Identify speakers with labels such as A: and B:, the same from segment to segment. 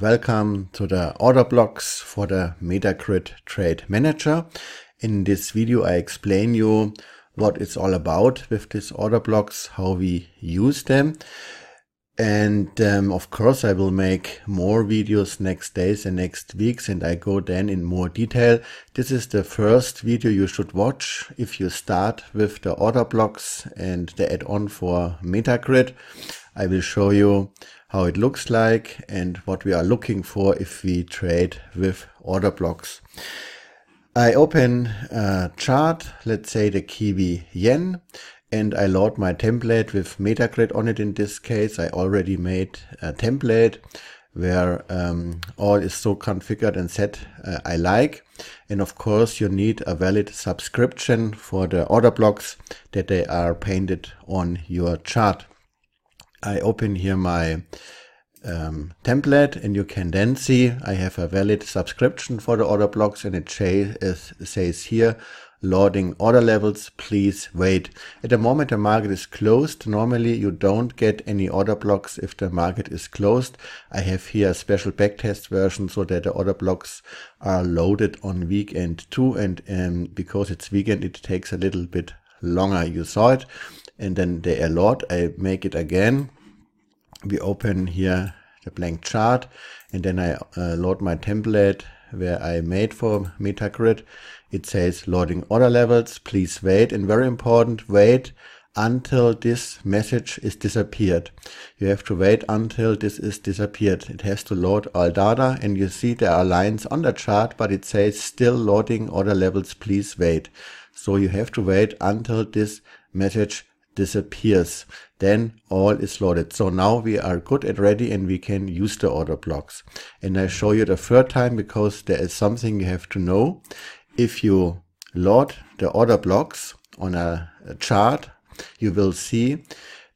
A: Welcome to the order blocks for the Metacrit Trade Manager. In this video I explain you what it's all about with these order blocks, how we use them. And um, of course I will make more videos next days and next weeks and I go then in more detail. This is the first video you should watch if you start with the order blocks and the add-on for Metacrit. I will show you how it looks like and what we are looking for if we trade with order blocks. I open a chart, let's say the Kiwi Yen, and I load my template with Metagrid on it. In this case, I already made a template where um, all is so configured and set uh, I like. And of course, you need a valid subscription for the order blocks that they are painted on your chart. I open here my um, template and you can then see I have a valid subscription for the order blocks and it says here loading order levels, please wait. At the moment the market is closed, normally you don't get any order blocks if the market is closed. I have here a special backtest version so that the order blocks are loaded on weekend two and um, because it's weekend it takes a little bit longer. You saw it and then they alert I make it again. We open here the blank chart and then I uh, load my template where I made for Metagrid. It says loading order levels, please wait and very important, wait until this message is disappeared. You have to wait until this is disappeared. It has to load all data and you see there are lines on the chart but it says still loading order levels, please wait. So you have to wait until this message disappears then all is loaded so now we are good and ready and we can use the order blocks and i show you the third time because there is something you have to know if you load the order blocks on a, a chart you will see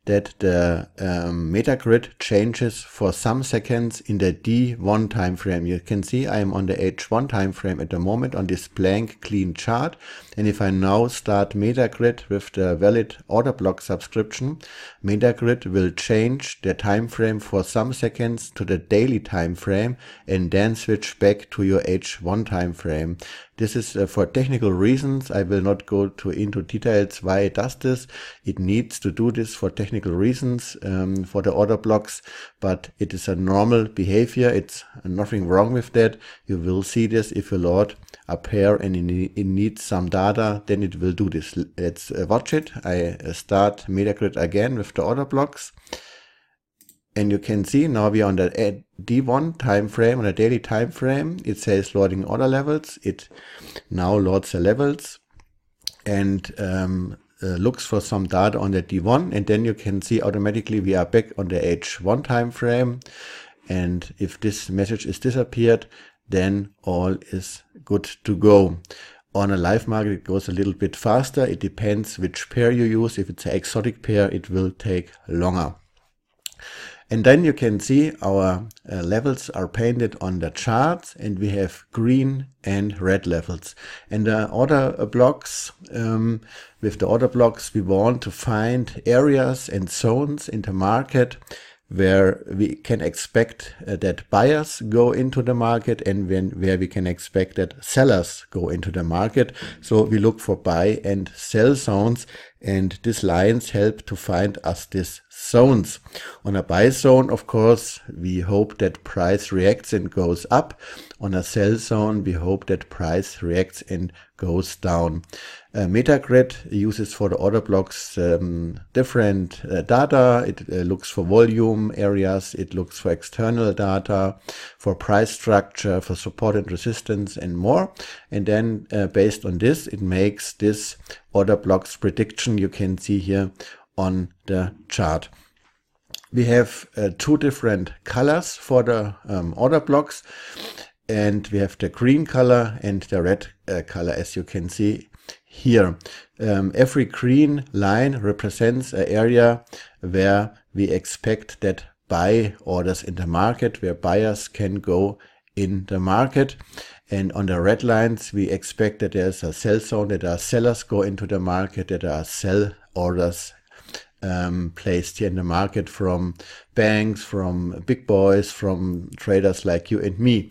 A: that the um, Metagrid changes for some seconds in the D1 time frame. You can see I am on the H1 time frame at the moment on this blank clean chart. And if I now start Metagrid with the valid order block subscription, Metagrid will change the time frame for some seconds to the daily time frame and then switch back to your H1 time frame. This is uh, for technical reasons. I will not go to, into details why it does this. It needs to do this for technical reasons um, for the order blocks, but it is a normal behavior. It's nothing wrong with that. You will see this if you load a pair and it, needs some data, then it will do this. Let's uh, watch it. I uh, start Metagrid again with the order blocks and you can see now we are on the D1 time frame on a daily time frame. It says loading order levels. It now loads the levels and um, uh, looks for some data on the D1 and then you can see automatically we are back on the H1 time frame and if this message is disappeared then all is good to go. On a live market it goes a little bit faster. It depends which pair you use. If it's an exotic pair it will take longer. And then you can see our uh, levels are painted on the charts and we have green and red levels. And the order blocks, um, with the order blocks, we want to find areas and zones in the market where we can expect uh, that buyers go into the market and when, where we can expect that sellers go into the market. So we look for buy and sell zones and these lines help to find us this zones. On a buy zone, of course, we hope that price reacts and goes up. On a sell zone, we hope that price reacts and goes down. Uh, Metagrid uses for the order blocks um, different uh, data. It uh, looks for volume areas, it looks for external data, for price structure, for support and resistance, and more. And then uh, based on this, it makes this order blocks prediction you can see here on the chart we have uh, two different colors for the um, order blocks and we have the green color and the red uh, color as you can see here. Um, every green line represents an area where we expect that buy orders in the market, where buyers can go in the market. And on the red lines, we expect that there's a sell zone, that our sellers go into the market, that are sell orders um, placed here in the market from banks, from big boys, from traders like you and me.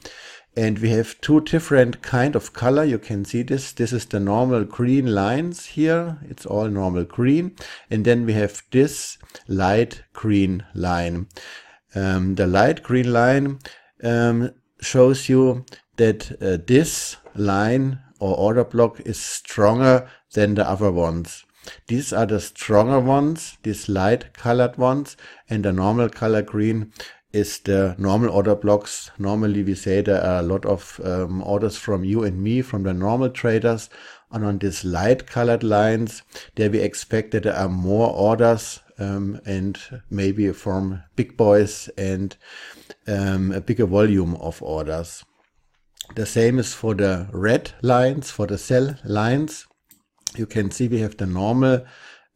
A: And we have two different kind of color. You can see this. This is the normal green lines here. It's all normal green. And then we have this light green line. Um, the light green line um, shows you that uh, this line or order block is stronger than the other ones. These are the stronger ones, these light colored ones, and the normal color green is the normal order blocks. Normally we say there are a lot of um, orders from you and me, from the normal traders. And on these light colored lines, there we expect that there are more orders um, and maybe from big boys and um, a bigger volume of orders. The same is for the red lines, for the cell lines. You can see we have the normal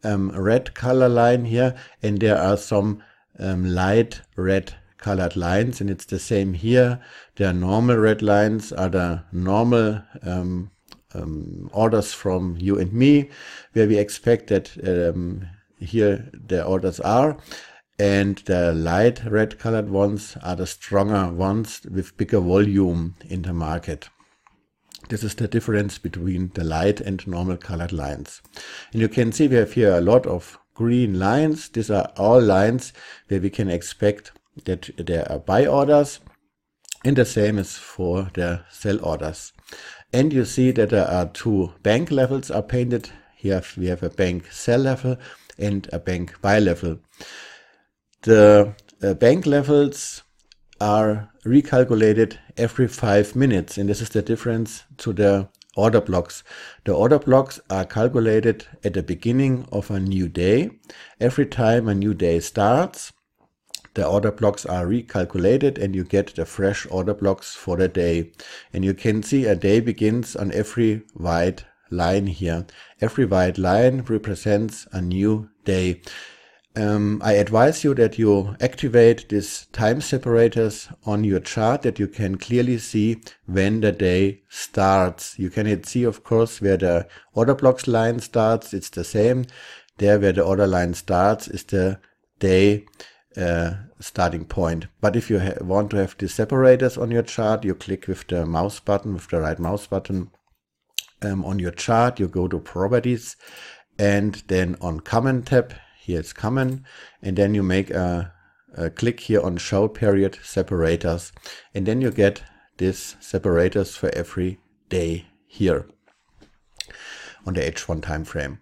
A: um, red color line here and there are some um, light red colored lines and it's the same here. The normal red lines are the normal um, um orders from you and me where we expect that um, here the orders are and the light red colored ones are the stronger ones with bigger volume in the market. This is the difference between the light and normal colored lines. And you can see we have here a lot of green lines. These are all lines where we can expect that there are buy orders. And the same is for the sell orders. And you see that there are two bank levels are painted. Here we have a bank sell level and a bank buy level. The uh, bank levels are recalculated every five minutes. And this is the difference to the order blocks. The order blocks are calculated at the beginning of a new day. Every time a new day starts, the order blocks are recalculated and you get the fresh order blocks for the day. And you can see a day begins on every white line here. Every white line represents a new day um, I advise you that you activate these time separators on your chart that you can clearly see when the day starts. You can see, of course, where the order blocks line starts. It's the same. There where the order line starts is the day uh, starting point. But if you want to have these separators on your chart, you click with the mouse button, with the right mouse button um, on your chart. You go to properties and then on comment tab here it's common, and then you make a, a click here on show period separators, and then you get these separators for every day here on the H1 time frame,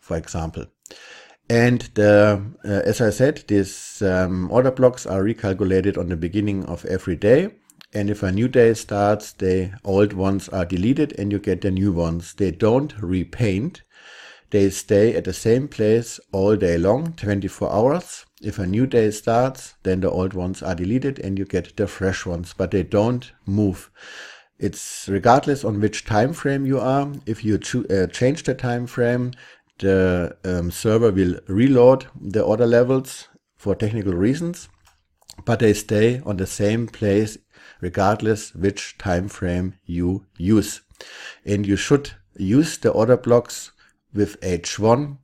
A: for example. And the, uh, as I said, these um, order blocks are recalculated on the beginning of every day. And if a new day starts, the old ones are deleted and you get the new ones. They don't repaint. They stay at the same place all day long, 24 hours. If a new day starts, then the old ones are deleted and you get the fresh ones, but they don't move. It's regardless on which time frame you are. If you uh, change the time frame, the um, server will reload the order levels for technical reasons, but they stay on the same place regardless which time frame you use. And you should use the order blocks with h1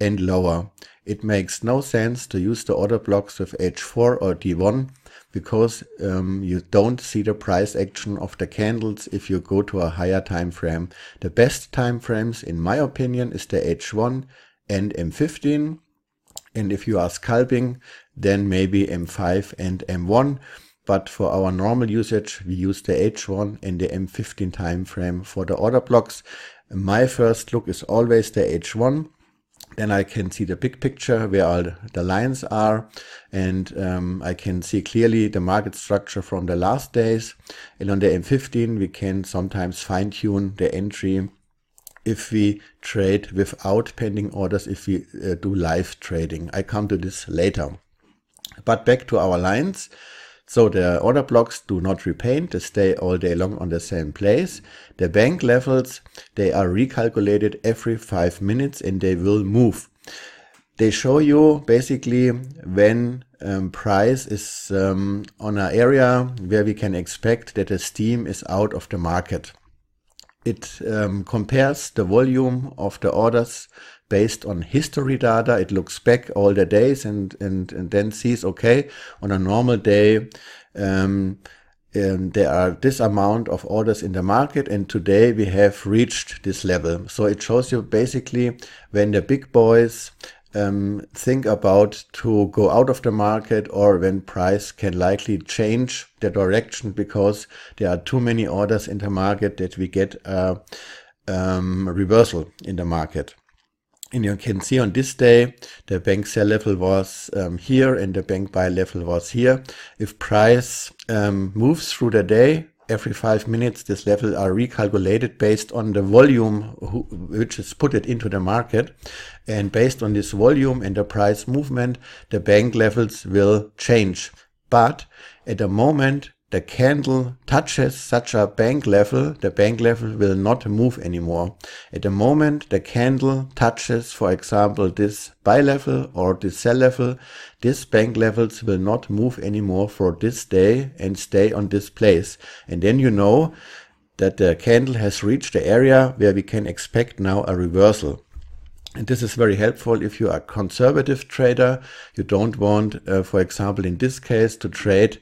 A: and lower. It makes no sense to use the order blocks with h4 or d1 because um, you don't see the price action of the candles if you go to a higher time frame. The best time frames in my opinion is the h1 and m15 and if you are scalping then maybe m5 and m1 but for our normal usage we use the h1 and the m15 time frame for the order blocks my first look is always the H1. Then I can see the big picture where all the lines are and um, I can see clearly the market structure from the last days. And on the M15, we can sometimes fine tune the entry if we trade without pending orders, if we uh, do live trading. I come to this later. But back to our lines. So the order blocks do not repaint, they stay all day long on the same place. The bank levels, they are recalculated every five minutes and they will move. They show you basically when um, price is um, on an area where we can expect that the steam is out of the market. It um, compares the volume of the orders based on history data. It looks back all the days and, and, and then sees, okay, on a normal day, um, um, there are this amount of orders in the market and today we have reached this level. So it shows you basically when the big boys um, think about to go out of the market or when price can likely change the direction because there are too many orders in the market that we get a um, reversal in the market and you can see on this day, the bank sell level was um, here and the bank buy level was here. If price um, moves through the day, every five minutes, this level are recalculated based on the volume who, which is put it into the market. And based on this volume and the price movement, the bank levels will change. But at the moment, the candle touches such a bank level, the bank level will not move anymore. At the moment the candle touches, for example, this buy level or this sell level, this bank levels will not move anymore for this day and stay on this place. And then you know that the candle has reached the area where we can expect now a reversal. And this is very helpful if you are a conservative trader. You don't want, uh, for example, in this case to trade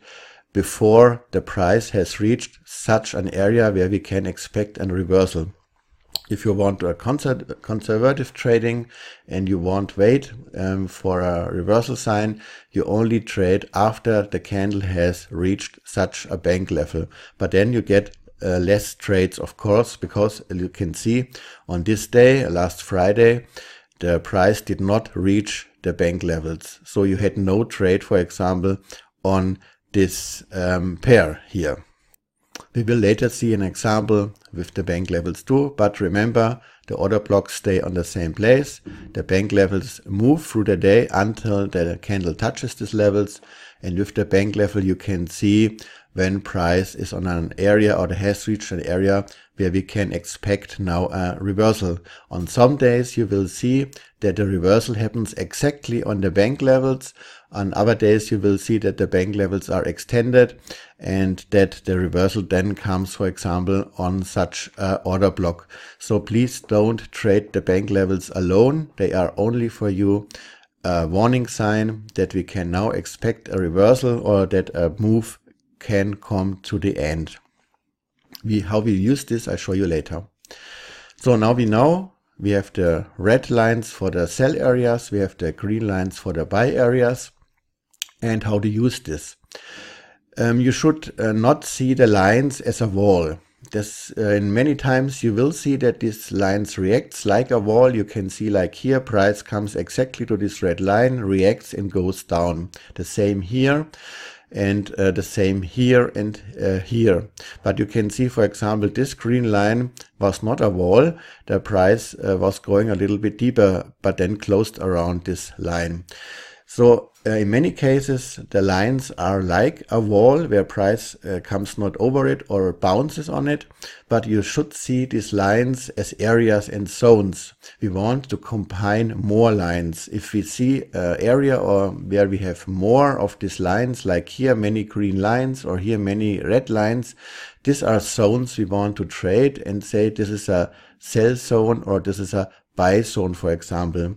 A: before the price has reached such an area where we can expect a reversal. If you want a conservative trading and you won't wait um, for a reversal sign, you only trade after the candle has reached such a bank level. But then you get uh, less trades, of course, because you can see on this day, last Friday, the price did not reach the bank levels. So you had no trade, for example, on this um, pair here. We will later see an example with the bank levels too, but remember the order blocks stay on the same place. The bank levels move through the day until the candle touches these levels. And with the bank level, you can see when price is on an area or has reached an area where we can expect now a reversal. On some days, you will see that the reversal happens exactly on the bank levels. On other days, you will see that the bank levels are extended and that the reversal then comes, for example, on such uh, order block. So please don't trade the bank levels alone. They are only for you a warning sign that we can now expect a reversal or that a move can come to the end. We, how we use this, I show you later. So now we know we have the red lines for the sell areas, we have the green lines for the buy areas and how to use this. Um, you should uh, not see the lines as a wall. This, uh, in many times you will see that these lines reacts like a wall. You can see like here price comes exactly to this red line, reacts and goes down. The same here and uh, the same here and uh, here. But you can see, for example, this green line was not a wall. The price uh, was going a little bit deeper, but then closed around this line. So uh, in many cases, the lines are like a wall where price uh, comes not over it or bounces on it, but you should see these lines as areas and zones. We want to combine more lines. If we see uh, area or where we have more of these lines, like here many green lines or here many red lines, these are zones we want to trade and say this is a sell zone or this is a buy zone, for example,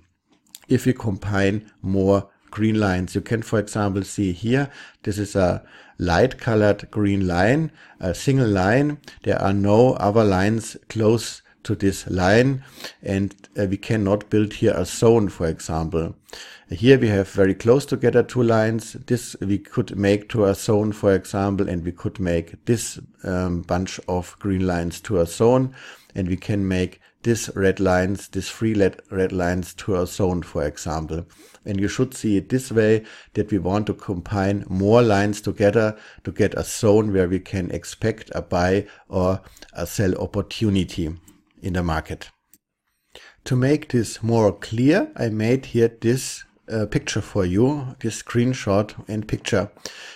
A: if we combine more green lines. You can, for example, see here, this is a light colored green line, a single line. There are no other lines close to this line and uh, we cannot build here a zone for example here we have very close together two lines this we could make to a zone for example and we could make this um, bunch of green lines to a zone and we can make this red lines, this three red, red lines to a zone, for example. And you should see it this way, that we want to combine more lines together to get a zone where we can expect a buy or a sell opportunity in the market. To make this more clear, I made here this a picture for you, this screenshot and picture.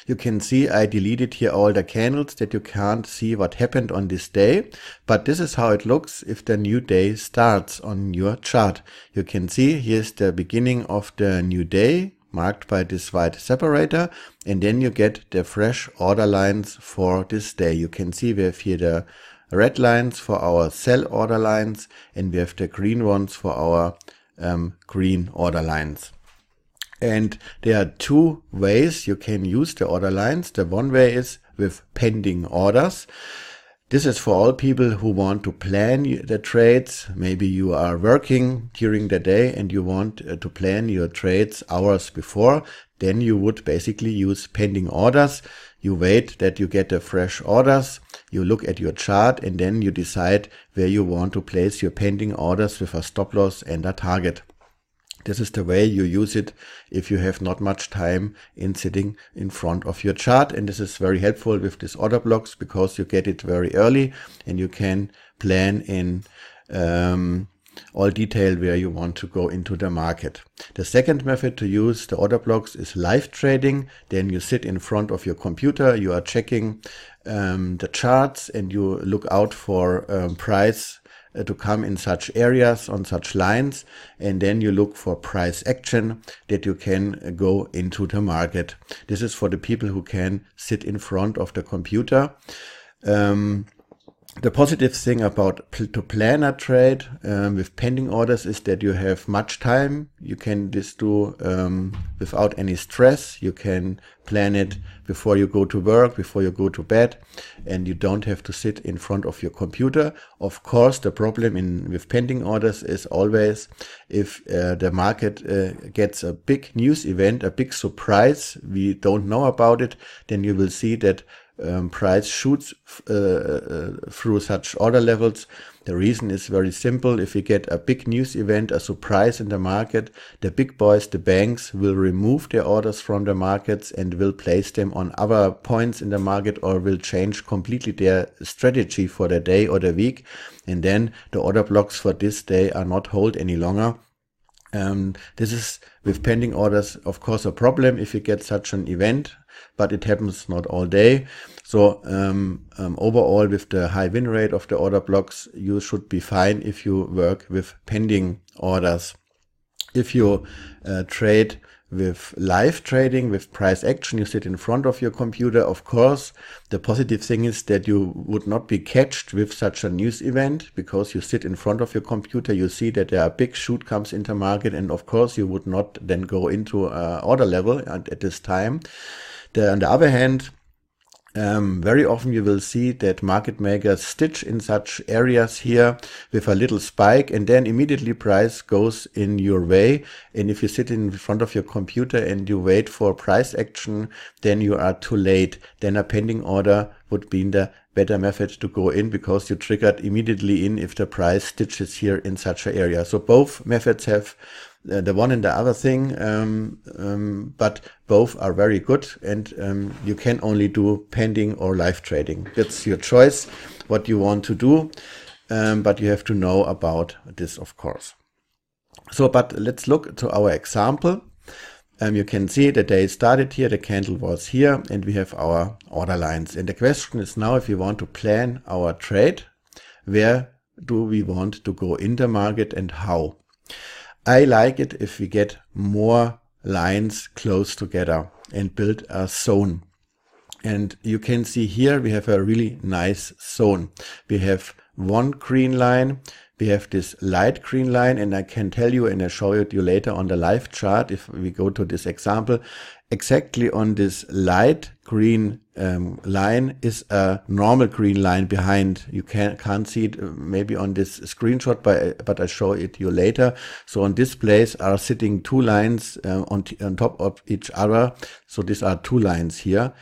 A: You can see I deleted here all the candles that you can't see what happened on this day, but this is how it looks if the new day starts on your chart. You can see here's the beginning of the new day marked by this white separator and then you get the fresh order lines for this day. You can see we have here the red lines for our sell order lines and we have the green ones for our um, green order lines. And there are two ways you can use the order lines. The one way is with pending orders. This is for all people who want to plan their trades. Maybe you are working during the day and you want uh, to plan your trades hours before. Then you would basically use pending orders. You wait that you get the fresh orders. You look at your chart and then you decide where you want to place your pending orders with a stop loss and a target. This is the way you use it if you have not much time in sitting in front of your chart. And this is very helpful with these order blocks because you get it very early and you can plan in um, all detail where you want to go into the market. The second method to use the order blocks is live trading. Then you sit in front of your computer, you are checking um, the charts and you look out for um, price uh, to come in such areas on such lines. And then you look for price action that you can uh, go into the market. This is for the people who can sit in front of the computer. Um, the positive thing about to plan a trade um, with pending orders is that you have much time. You can just do um, without any stress. You can plan it before you go to work, before you go to bed, and you don't have to sit in front of your computer. Of course, the problem in with pending orders is always if uh, the market uh, gets a big news event, a big surprise, we don't know about it, then you will see that um, price shoots uh, uh, through such order levels. The reason is very simple. If we get a big news event, a surprise in the market, the big boys, the banks will remove their orders from the markets and will place them on other points in the market or will change completely their strategy for the day or the week. And then the order blocks for this day are not held any longer. Um, this is with pending orders, of course, a problem if you get such an event but it happens not all day. So um, um, overall, with the high win rate of the order blocks, you should be fine if you work with pending orders. If you uh, trade with live trading, with price action, you sit in front of your computer. Of course, the positive thing is that you would not be catched with such a news event because you sit in front of your computer. You see that there are big shoot comes into market. And of course, you would not then go into uh, order level at, at this time. The, on the other hand, um, very often you will see that market makers stitch in such areas here with a little spike and then immediately price goes in your way. And if you sit in front of your computer and you wait for price action, then you are too late. Then a pending order would be the better method to go in because you triggered immediately in if the price stitches here in such an area. So both methods have the one and the other thing, um, um, but both are very good, and um, you can only do pending or live trading. It's your choice what you want to do, um, but you have to know about this, of course. So, but let's look to our example. Um, you can see the day started here, the candle was here, and we have our order lines. And the question is now if we want to plan our trade, where do we want to go in the market and how? I like it if we get more lines close together and build a zone. And you can see here we have a really nice zone. We have one green line, we have this light green line and I can tell you and I show it you later on the live chart if we go to this example exactly on this light green um, line is a normal green line behind. You can, can't see it uh, maybe on this screenshot, but, uh, but I show it you later. So on this place are sitting two lines uh, on, on top of each other. So these are two lines here.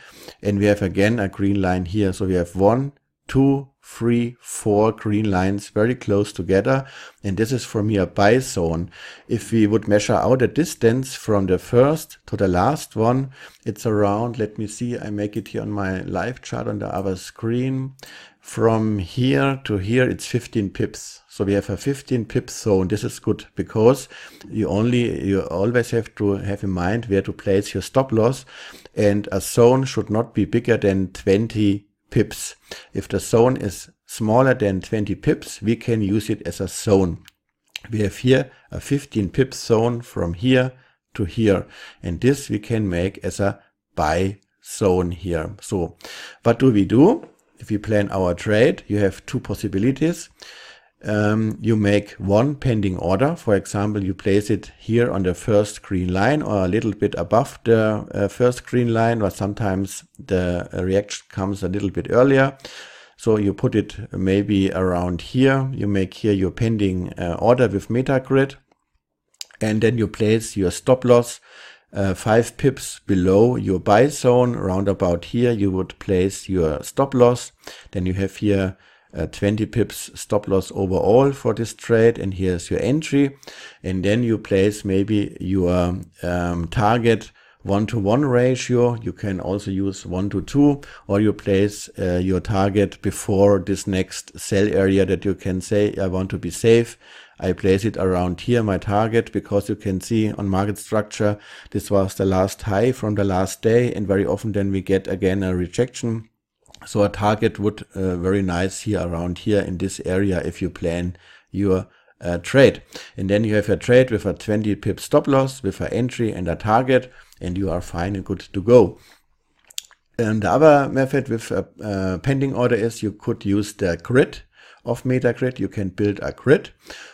A: And we have again a green line here. So we have one, two, three, four green lines very close together. And this is for me a buy zone. If we would measure out a distance from the first to the last one, it's around, let me see, I make it here on my live chart on the other screen. From here to here, it's 15 pips. So we have a 15 pip zone. This is good because you only, you always have to have in mind where to place your stop loss and a zone should not be bigger than 20 pips. If the zone is smaller than 20 pips, we can use it as a zone. We have here a 15 pip zone from here to here. And this we can make as a buy zone here. So what do we do? If we plan our trade, you have two possibilities um, you make one pending order. For example, you place it here on the first green line or a little bit above the uh, first green line, but sometimes the uh, reaction comes a little bit earlier. So you put it maybe around here. You make here your pending uh, order with Metagrid, and then you place your stop loss uh, five pips below your buy zone. Round about here, you would place your stop loss. Then you have here uh, 20 pips stop loss overall for this trade and here's your entry and then you place maybe your um, target one to one ratio you can also use one to two or you place uh, your target before this next sell area that you can say i want to be safe I place it around here, my target, because you can see on market structure, this was the last high from the last day. And very often then we get again a rejection so a target would uh, very nice here around here in this area if you plan your uh, trade. And then you have a trade with a 20 pip stop loss, with an entry and a target, and you are fine and good to go. And the other method with a uh, pending order is you could use the grid of Metagrid. You can build a grid.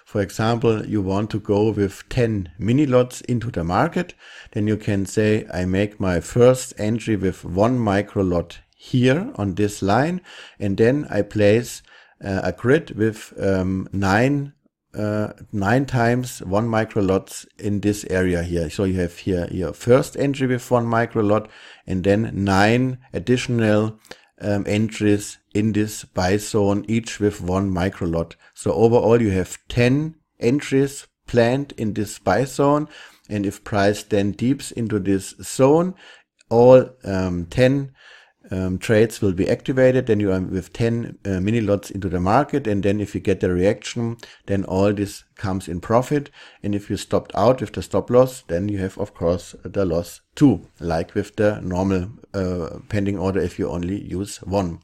A: For example, you want to go with 10 mini lots into the market. Then you can say, I make my first entry with one micro lot here on this line. And then I place uh, a grid with um, nine uh, nine times one micro lots in this area here. So you have here your first entry with one micro lot, and then nine additional um, entries in this buy zone, each with one micro lot. So overall you have 10 entries planned in this buy zone. And if price then deeps into this zone, all um, 10 um, trades will be activated. Then you are with 10 uh, mini lots into the market. And then if you get the reaction, then all this comes in profit. And if you stopped out with the stop loss, then you have, of course, the loss too, like with the normal uh, pending order if you only use one.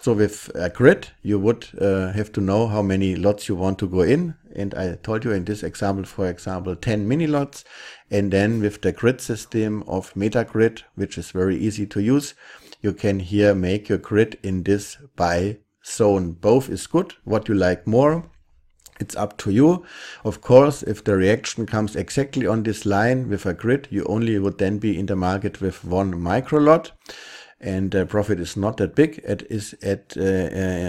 A: So with a grid, you would uh, have to know how many lots you want to go in. And I told you in this example, for example, 10 mini lots. And then with the grid system of Metagrid, which is very easy to use, you can here make your grid in this by zone. Both is good. What you like more, it's up to you. Of course, if the reaction comes exactly on this line with a grid, you only would then be in the market with one micro lot and the uh, profit is not that big. It is at uh,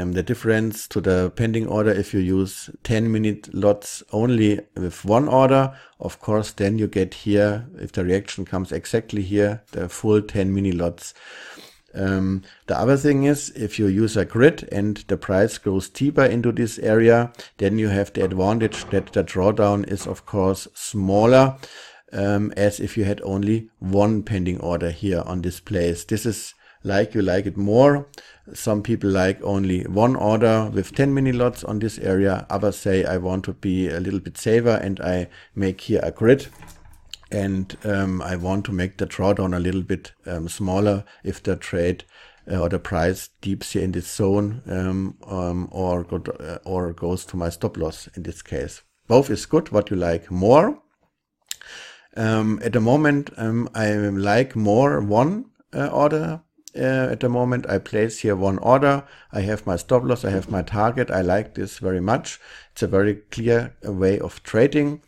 A: um, the difference to the pending order if you use 10 minute lots only with one order. Of course, then you get here, if the reaction comes exactly here, the full 10 mini lots. Um, the other thing is if you use a grid and the price goes deeper into this area, then you have the advantage that the drawdown is of course smaller um, as if you had only one pending order here on this place. This is like you like it more. Some people like only one order with 10 mini lots on this area. Others say I want to be a little bit safer and I make here a grid and um, I want to make the drawdown a little bit um, smaller if the trade uh, or the price dips here in this zone um, um or go to, uh, or goes to my stop loss in this case. Both is good. What you like more? Um, at the moment, um, I like more one uh, order. Uh, at the moment, I place here one order. I have my stop loss. I have my target. I like this very much. It's a very clear uh, way of trading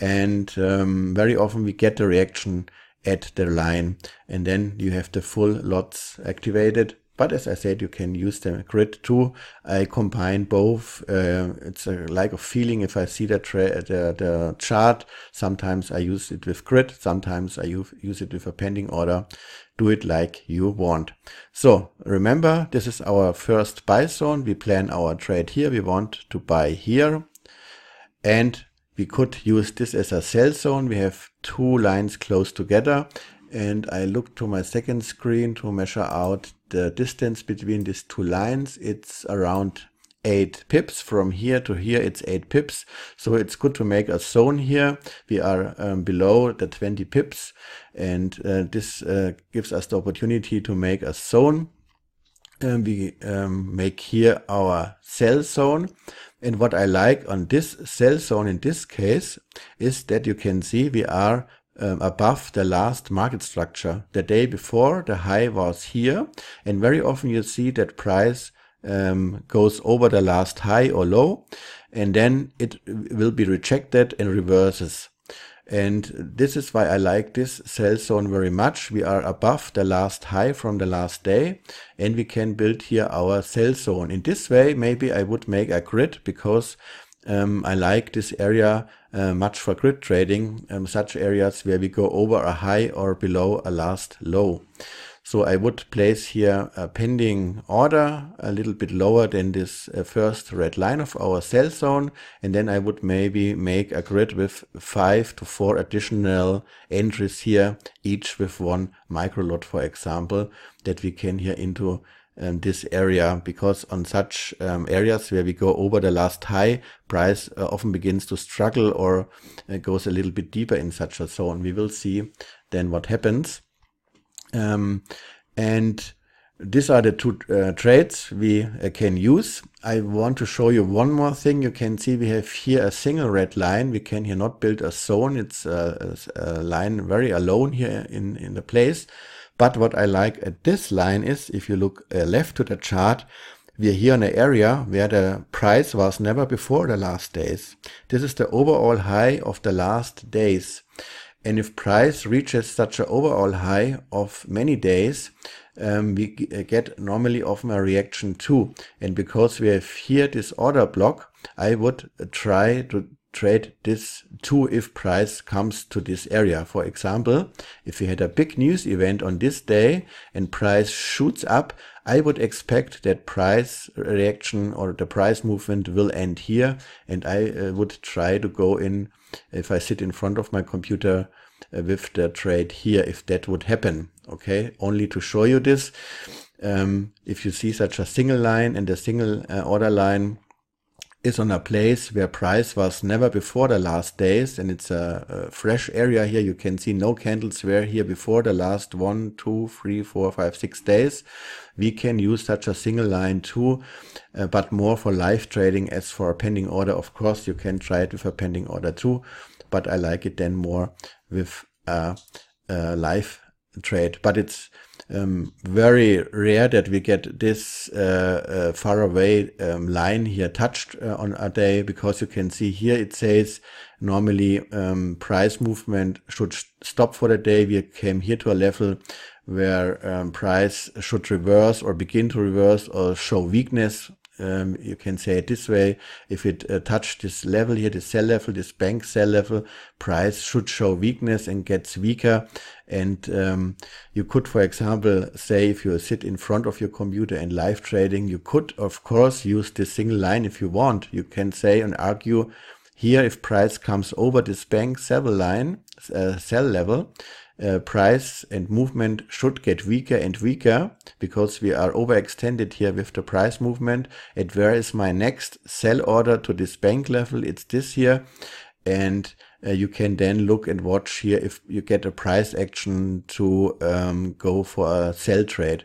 A: and um, very often we get the reaction at the line and then you have the full lots activated but as I said, you can use the grid too. I combine both. Uh, it's a like a feeling if I see the, the, the chart. Sometimes I use it with grid. Sometimes I use it with a pending order. Do it like you want. So remember, this is our first buy zone. We plan our trade here. We want to buy here. And we could use this as a cell zone. We have two lines close together. And I look to my second screen to measure out the distance between these two lines. It's around 8 pips from here to here it's 8 pips so it's good to make a zone here we are um, below the 20 pips and uh, this uh, gives us the opportunity to make a zone we um, make here our cell zone and what I like on this cell zone in this case is that you can see we are um, above the last market structure. The day before the high was here. And very often you see that price um, goes over the last high or low and then it will be rejected and reverses. And this is why I like this sell zone very much. We are above the last high from the last day and we can build here our sell zone. In this way, maybe I would make a grid because um, I like this area uh, much for grid trading, um, such areas where we go over a high or below a last low. So I would place here a pending order a little bit lower than this uh, first red line of our cell zone. And then I would maybe make a grid with five to four additional entries here, each with one micro lot, for example, that we can here into um, this area because on such um, areas where we go over the last high price uh, often begins to struggle or uh, goes a little bit deeper in such a zone we will see then what happens um, and these are the two uh, traits we uh, can use. I want to show you one more thing. You can see we have here a single red line. We can here not build a zone. It's a, uh, a, line very alone here in, in the place. But what I like at this line is, if you look uh, left to the chart, we are here in an area where the price was never before the last days. This is the overall high of the last days. And if price reaches such an overall high of many days, um, we uh, get normally often a reaction too. And because we have here this order block, I would uh, try to trade this too if price comes to this area. For example, if we had a big news event on this day and price shoots up, I would expect that price reaction or the price movement will end here and I uh, would try to go in if I sit in front of my computer uh, with the trade here, if that would happen. Okay, only to show you this. Um, if you see such a single line and a single uh, order line, is on a place where price was never before the last days and it's a, a, fresh area here you can see no candles were here before the last one two three four five six days we can use such a single line too uh, but more for live trading as for a pending order of course you can try it with a pending order too but i like it then more with a, a live trade, but it's um, very rare that we get this uh, uh, far away um, line here touched uh, on a day because you can see here it says normally um, price movement should stop for the day. We came here to a level where um, price should reverse or begin to reverse or show weakness um, you can say it this way, if it uh, touched this level here, this sell level, this bank sell level, price should show weakness and gets weaker. And um, you could, for example, say if you sit in front of your computer and live trading, you could, of course, use this single line if you want. You can say and argue here if price comes over this bank sell line, uh, sell level, uh, price and movement should get weaker and weaker because we are overextended here with the price movement. And where is my next sell order to this bank level? It's this here. And uh, you can then look and watch here if you get a price action to um, go for a sell trade.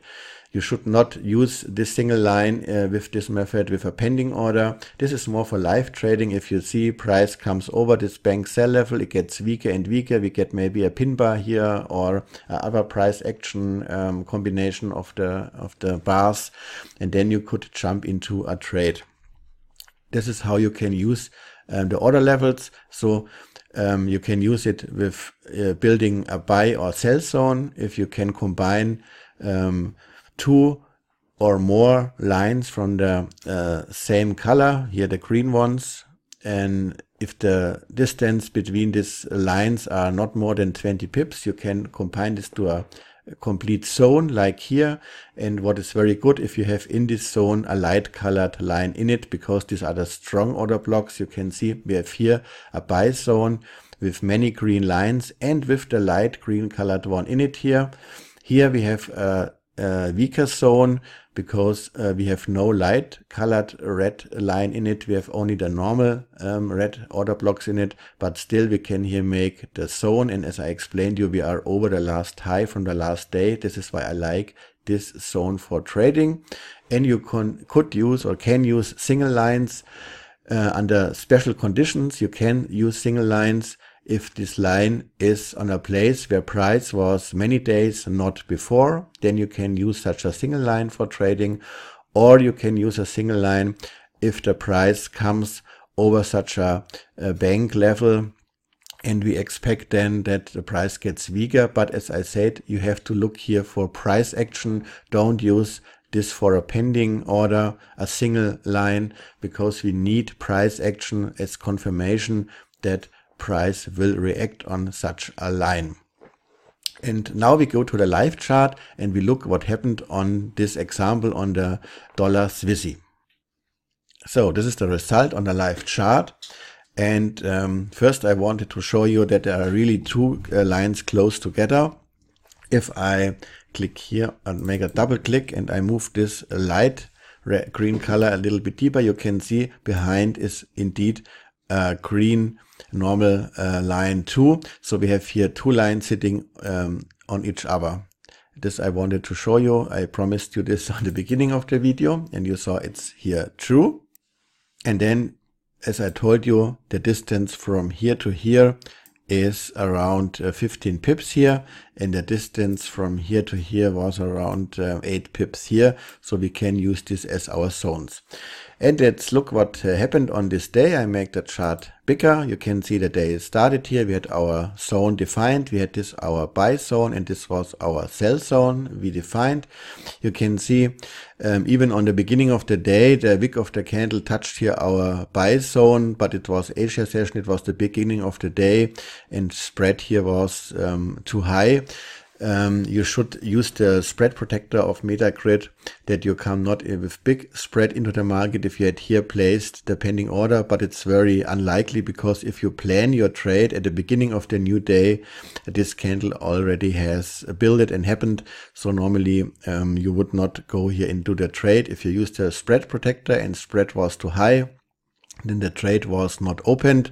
A: You should not use this single line uh, with this method with a pending order. This is more for live trading. If you see price comes over this bank sell level, it gets weaker and weaker. We get maybe a pin bar here or other price action um, combination of the of the bars, and then you could jump into a trade. This is how you can use um, the order levels. So um, you can use it with uh, building a buy or sell zone if you can combine um, two or more lines from the uh, same color, here the green ones, and if the distance between these lines are not more than 20 pips, you can combine this to a complete zone like here and what is very good if you have in this zone a light colored line in it because these are the strong order blocks you can see we have here a buy zone with many green lines and with the light green colored one in it here here we have a uh, weaker zone because uh, we have no light colored red line in it. We have only the normal um, red order blocks in it, but still we can here make the zone. And as I explained you, we are over the last high from the last day. This is why I like this zone for trading. And you can, could use or can use single lines uh, under special conditions. You can use single lines if this line is on a place where price was many days not before, then you can use such a single line for trading or you can use a single line if the price comes over such a, a bank level and we expect then that the price gets weaker. But as I said, you have to look here for price action. Don't use this for a pending order, a single line, because we need price action as confirmation that price will react on such a line. And now we go to the live chart and we look what happened on this example on the dollar Swissy. So this is the result on the live chart. And um, first I wanted to show you that there are really two uh, lines close together. If I click here and make a double click and I move this light green color a little bit deeper, you can see behind is indeed a uh, green normal uh, line two. So we have here two lines sitting um, on each other. This I wanted to show you. I promised you this on the beginning of the video and you saw it's here true. And then as I told you, the distance from here to here is around uh, 15 pips here and the distance from here to here was around uh, 8 pips here so we can use this as our zones and let's look what uh, happened on this day. I make the chart bigger. You can see the day started here. We had our zone defined. We had this our buy zone and this was our sell zone we defined. You can see um, even on the beginning of the day, the wick of the candle touched here our buy zone, but it was Asia session. It was the beginning of the day and spread here was um, too high um, you should use the spread protector of Metagrid that you come not with big spread into the market if you had here placed the pending order, but it's very unlikely because if you plan your trade at the beginning of the new day, this candle already has built and happened. So normally um, you would not go here into the trade. If you use the spread protector and spread was too high, then the trade was not opened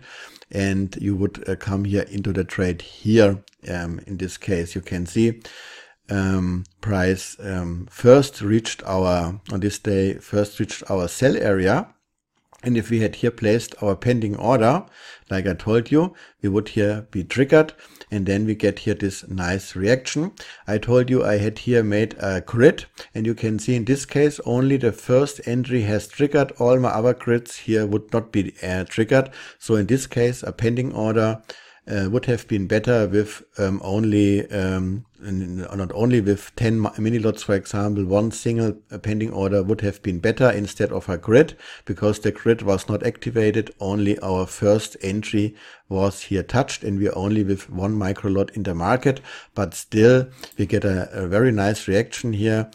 A: and you would uh, come here into the trade here. Um, in this case, you can see um, price um, first reached our, on this day, first reached our sell area. And if we had here placed our pending order, like I told you, we would here be triggered and then we get here this nice reaction. I told you I had here made a grid and you can see in this case only the first entry has triggered. All my other grids here would not be uh, triggered. So in this case a pending order uh, would have been better with um, only um, not only with 10 mini lots for example one single uh, pending order would have been better instead of a grid because the grid was not activated only our first entry was here touched and we're only with one micro lot in the market but still we get a, a very nice reaction here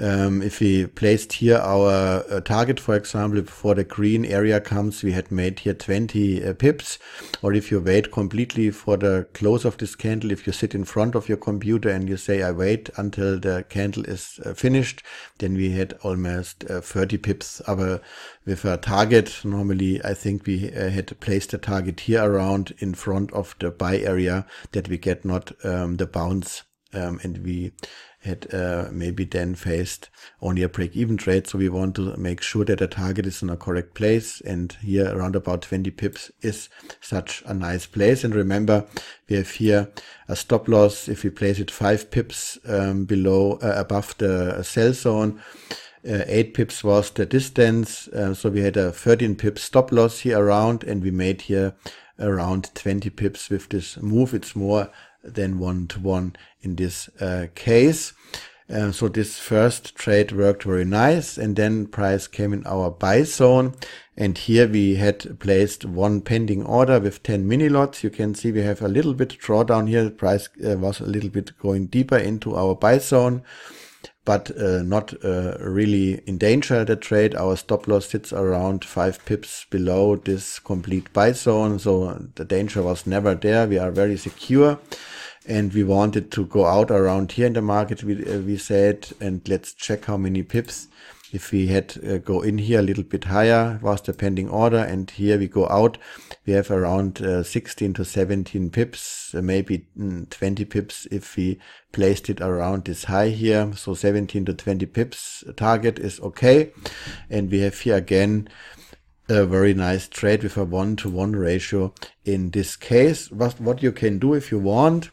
A: um, if we placed here our uh, target, for example, before the green area comes, we had made here 20 uh, pips. Or if you wait completely for the close of this candle, if you sit in front of your computer and you say, I wait until the candle is uh, finished, then we had almost uh, 30 pips. Aber with a target, normally I think we uh, had placed the target here around in front of the buy area that we get not um, the bounce um, and we had uh, maybe then faced only a break-even trade. So we want to make sure that the target is in a correct place. And here around about 20 pips is such a nice place. And remember, we have here a stop loss. If we place it five pips um, below, uh, above the sell zone, uh, 8 pips was the distance. Uh, so we had a 13 pip stop loss here around and we made here around 20 pips with this move. It's more than one-to-one in this uh, case. Um, so this first trade worked very nice and then price came in our buy zone and here we had placed one pending order with 10 mini lots. You can see we have a little bit drawdown here. The price uh, was a little bit going deeper into our buy zone but uh, not uh, really in danger the trade. Our stop loss sits around five pips below this complete buy zone. So the danger was never there. We are very secure and we wanted to go out around here in the market. We uh, we said, and let's check how many pips. If we had uh, go in here a little bit higher, was the pending order, and here we go out, we have around uh, 16 to 17 pips, uh, maybe mm, 20 pips if we placed it around this high here. So 17 to 20 pips target is okay, and we have here again a very nice trade with a one to one ratio in this case. What, what you can do if you want,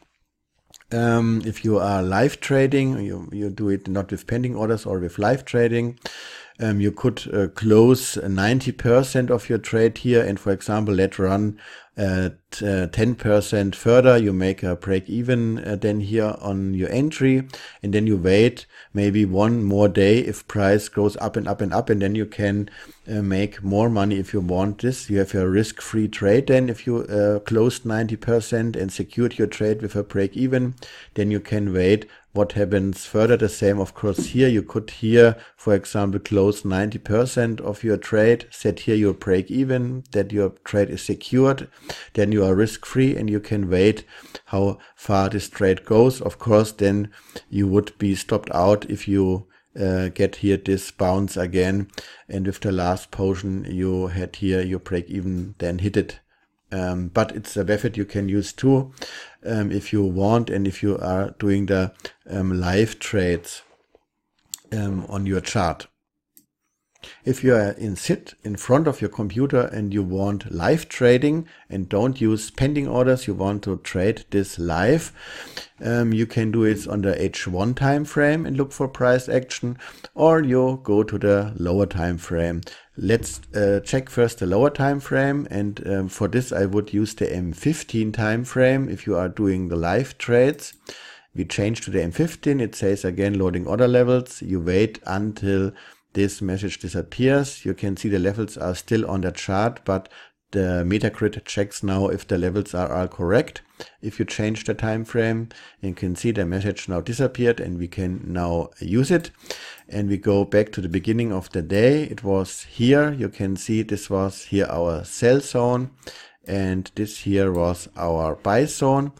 A: um, if you are live trading, you, you do it not with pending orders or with live trading. Um, you could uh, close 90% of your trade here and, for example, let run at 10% uh, further, you make a break even uh, then here on your entry, and then you wait maybe one more day if price goes up and up and up, and then you can uh, make more money if you want this. You have a risk-free trade then if you closed 90% and secured your trade with a break even, then you can wait what happens further the same of course here you could here for example close 90% of your trade set here your break even that your trade is secured then you are risk free and you can wait how far this trade goes. Of course, then you would be stopped out if you uh, get here this bounce again. And with the last potion you had here, you break even, then hit it. Um, but it's a method you can use too um, if you want and if you are doing the um, live trades um, on your chart. If you are in sit in front of your computer and you want live trading and don't use pending orders, you want to trade this live, um, you can do it on the H1 time frame and look for price action, or you go to the lower time frame. Let's uh, check first the lower time frame, and um, for this I would use the M15 time frame if you are doing the live trades. We change to the M15. It says again loading order levels. You wait until this message disappears. You can see the levels are still on the chart, but the Metacrit checks now if the levels are all correct. If you change the time frame, you can see the message now disappeared and we can now use it. And we go back to the beginning of the day. It was here. You can see this was here our sell zone and this here was our buy zone.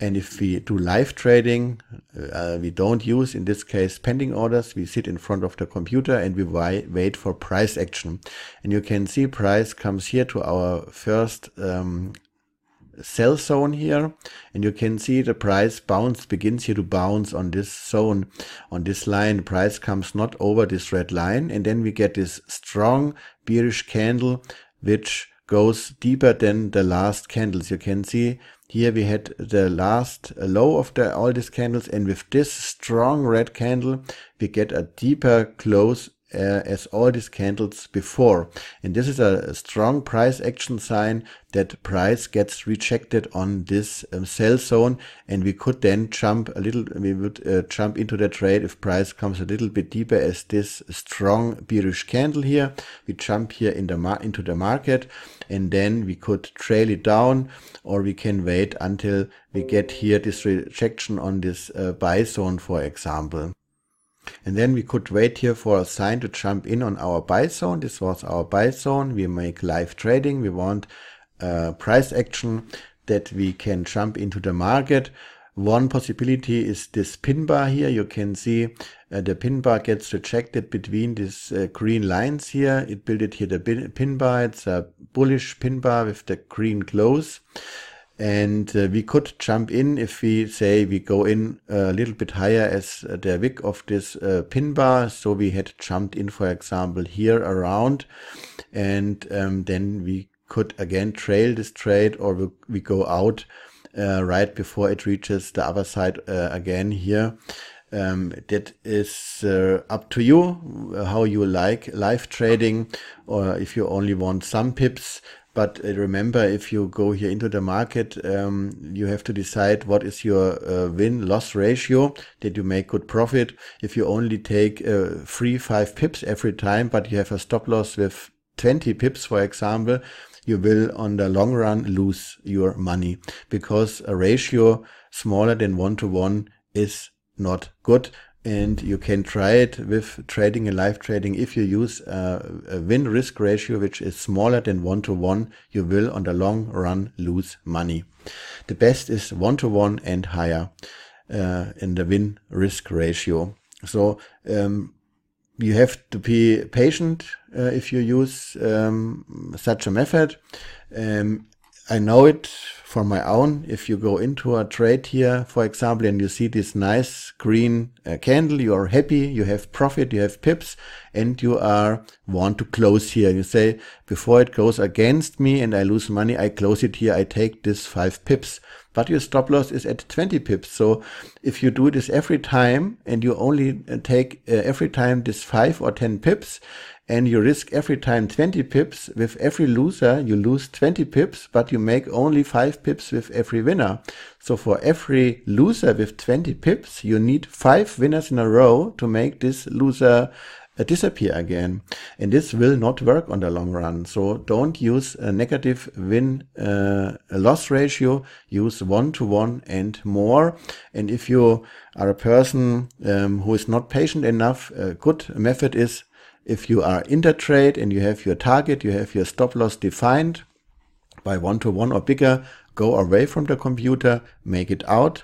A: And if we do live trading, uh, uh, we don't use, in this case, pending orders. We sit in front of the computer and we wait for price action. And you can see price comes here to our first um, sell zone here and you can see the price bounce begins here to bounce on this zone on this line price comes not over this red line and then we get this strong bearish candle which goes deeper than the last candles you can see here we had the last low of the, all these candles and with this strong red candle we get a deeper close uh, as all these candles before. And this is a strong price action sign that price gets rejected on this um, sell zone. And we could then jump a little, we would uh, jump into the trade if price comes a little bit deeper as this strong bearish candle here. We jump here in the into the market and then we could trail it down or we can wait until we get here this rejection on this uh, buy zone, for example. And then we could wait here for a sign to jump in on our buy zone. This was our buy zone. We make live trading. We want a uh, price action that we can jump into the market. One possibility is this pin bar here. You can see uh, the pin bar gets rejected between these uh, green lines here. It built it here the pin bar. It's a bullish pin bar with the green close and uh, we could jump in if we say we go in a little bit higher as uh, the wick of this uh, pin bar so we had jumped in for example here around and um, then we could again trail this trade or we go out uh, right before it reaches the other side uh, again here um, that is uh, up to you uh, how you like live trading or if you only want some pips but uh, remember, if you go here into the market, um, you have to decide what is your uh, win-loss ratio that you make good profit. If you only take uh, three, five pips every time, but you have a stop loss with 20 pips, for example, you will on the long run lose your money because a ratio smaller than one to one is not good and you can try it with trading and live trading. If you use a, a win risk ratio, which is smaller than one to one, you will on the long run lose money. The best is one to one and higher uh, in the win risk ratio. So, um, you have to be patient uh, if you use um, such a method. Um, I know it for my own. If you go into a trade here, for example, and you see this nice green uh, candle, you are happy, you have profit, you have pips, and you are want to close here. You say, before it goes against me and I lose money, I close it here. I take this five pips but your stop loss is at 20 pips. So if you do this every time and you only uh, take uh, every time this 5 or 10 pips and you risk every time 20 pips, with every loser you lose 20 pips, but you make only 5 pips with every winner. So for every loser with 20 pips, you need 5 winners in a row to make this loser uh, disappear again. And this will not work on the long run. So don't use a negative win uh, loss ratio. Use one to one and more. And if you are a person um, who is not patient enough, a good method is if you are in the trade and you have your target, you have your stop loss defined by one to one or bigger, go away from the computer, make it out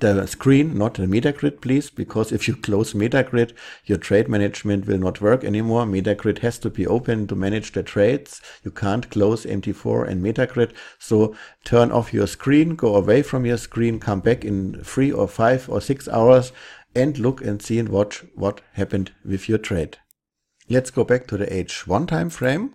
A: the screen, not the Metagrid, please, because if you close Metagrid, your trade management will not work anymore. Metagrid has to be open to manage the trades. You can't close MT4 and Metagrid. So turn off your screen, go away from your screen, come back in three or five or six hours and look and see and watch what happened with your trade. Let's go back to the H1 time frame.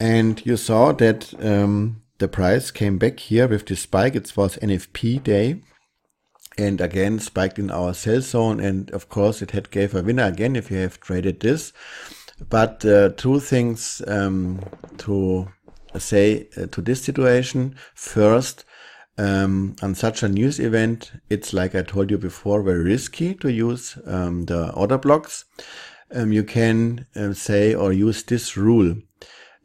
A: And you saw that um, the price came back here with this spike. It was NFP day and again spiked in our sell zone. And of course it had gave a winner again if you have traded this. But uh, two things um, to say uh, to this situation. First, um, on such a news event, it's like I told you before, very risky to use um, the order blocks. Um, you can uh, say or use this rule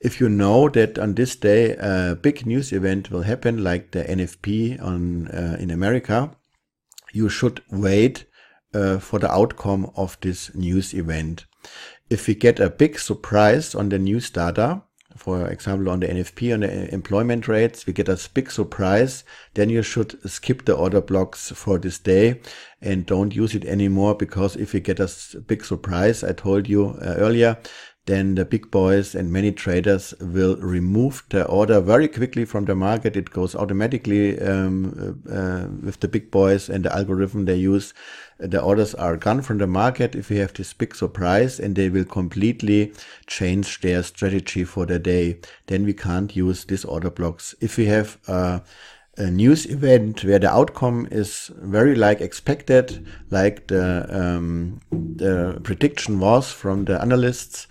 A: if you know that on this day a big news event will happen, like the NFP on uh, in America, you should wait uh, for the outcome of this news event. If we get a big surprise on the news data, for example, on the NFP, on the employment rates, we get a big surprise, then you should skip the order blocks for this day and don't use it anymore because if you get a big surprise, I told you uh, earlier, then the big boys and many traders will remove the order very quickly from the market. It goes automatically um, uh, uh, with the big boys and the algorithm they use. The orders are gone from the market if you have this big surprise, and they will completely change their strategy for the day. Then we can't use these order blocks. If we have uh, a news event where the outcome is very like expected, like the, um, the prediction was from the analysts,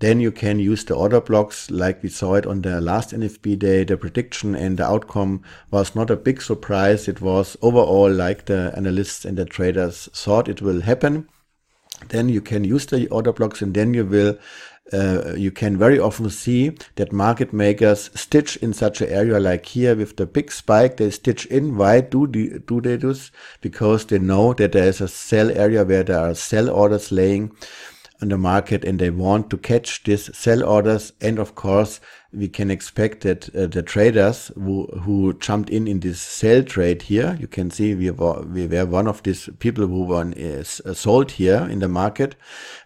A: then you can use the order blocks like we saw it on the last NFP day. The prediction and the outcome was not a big surprise. It was overall like the analysts and the traders thought it will happen. Then you can use the order blocks and then you will uh, you can very often see that market makers stitch in such an area like here with the big spike they stitch in why do the, do they do this because they know that there is a sell area where there are sell orders laying on the market and they want to catch these sell orders and of course we can expect that uh, the traders who, who jumped in in this sell trade here, you can see we were, we were one of these people who were uh, uh, sold here in the market.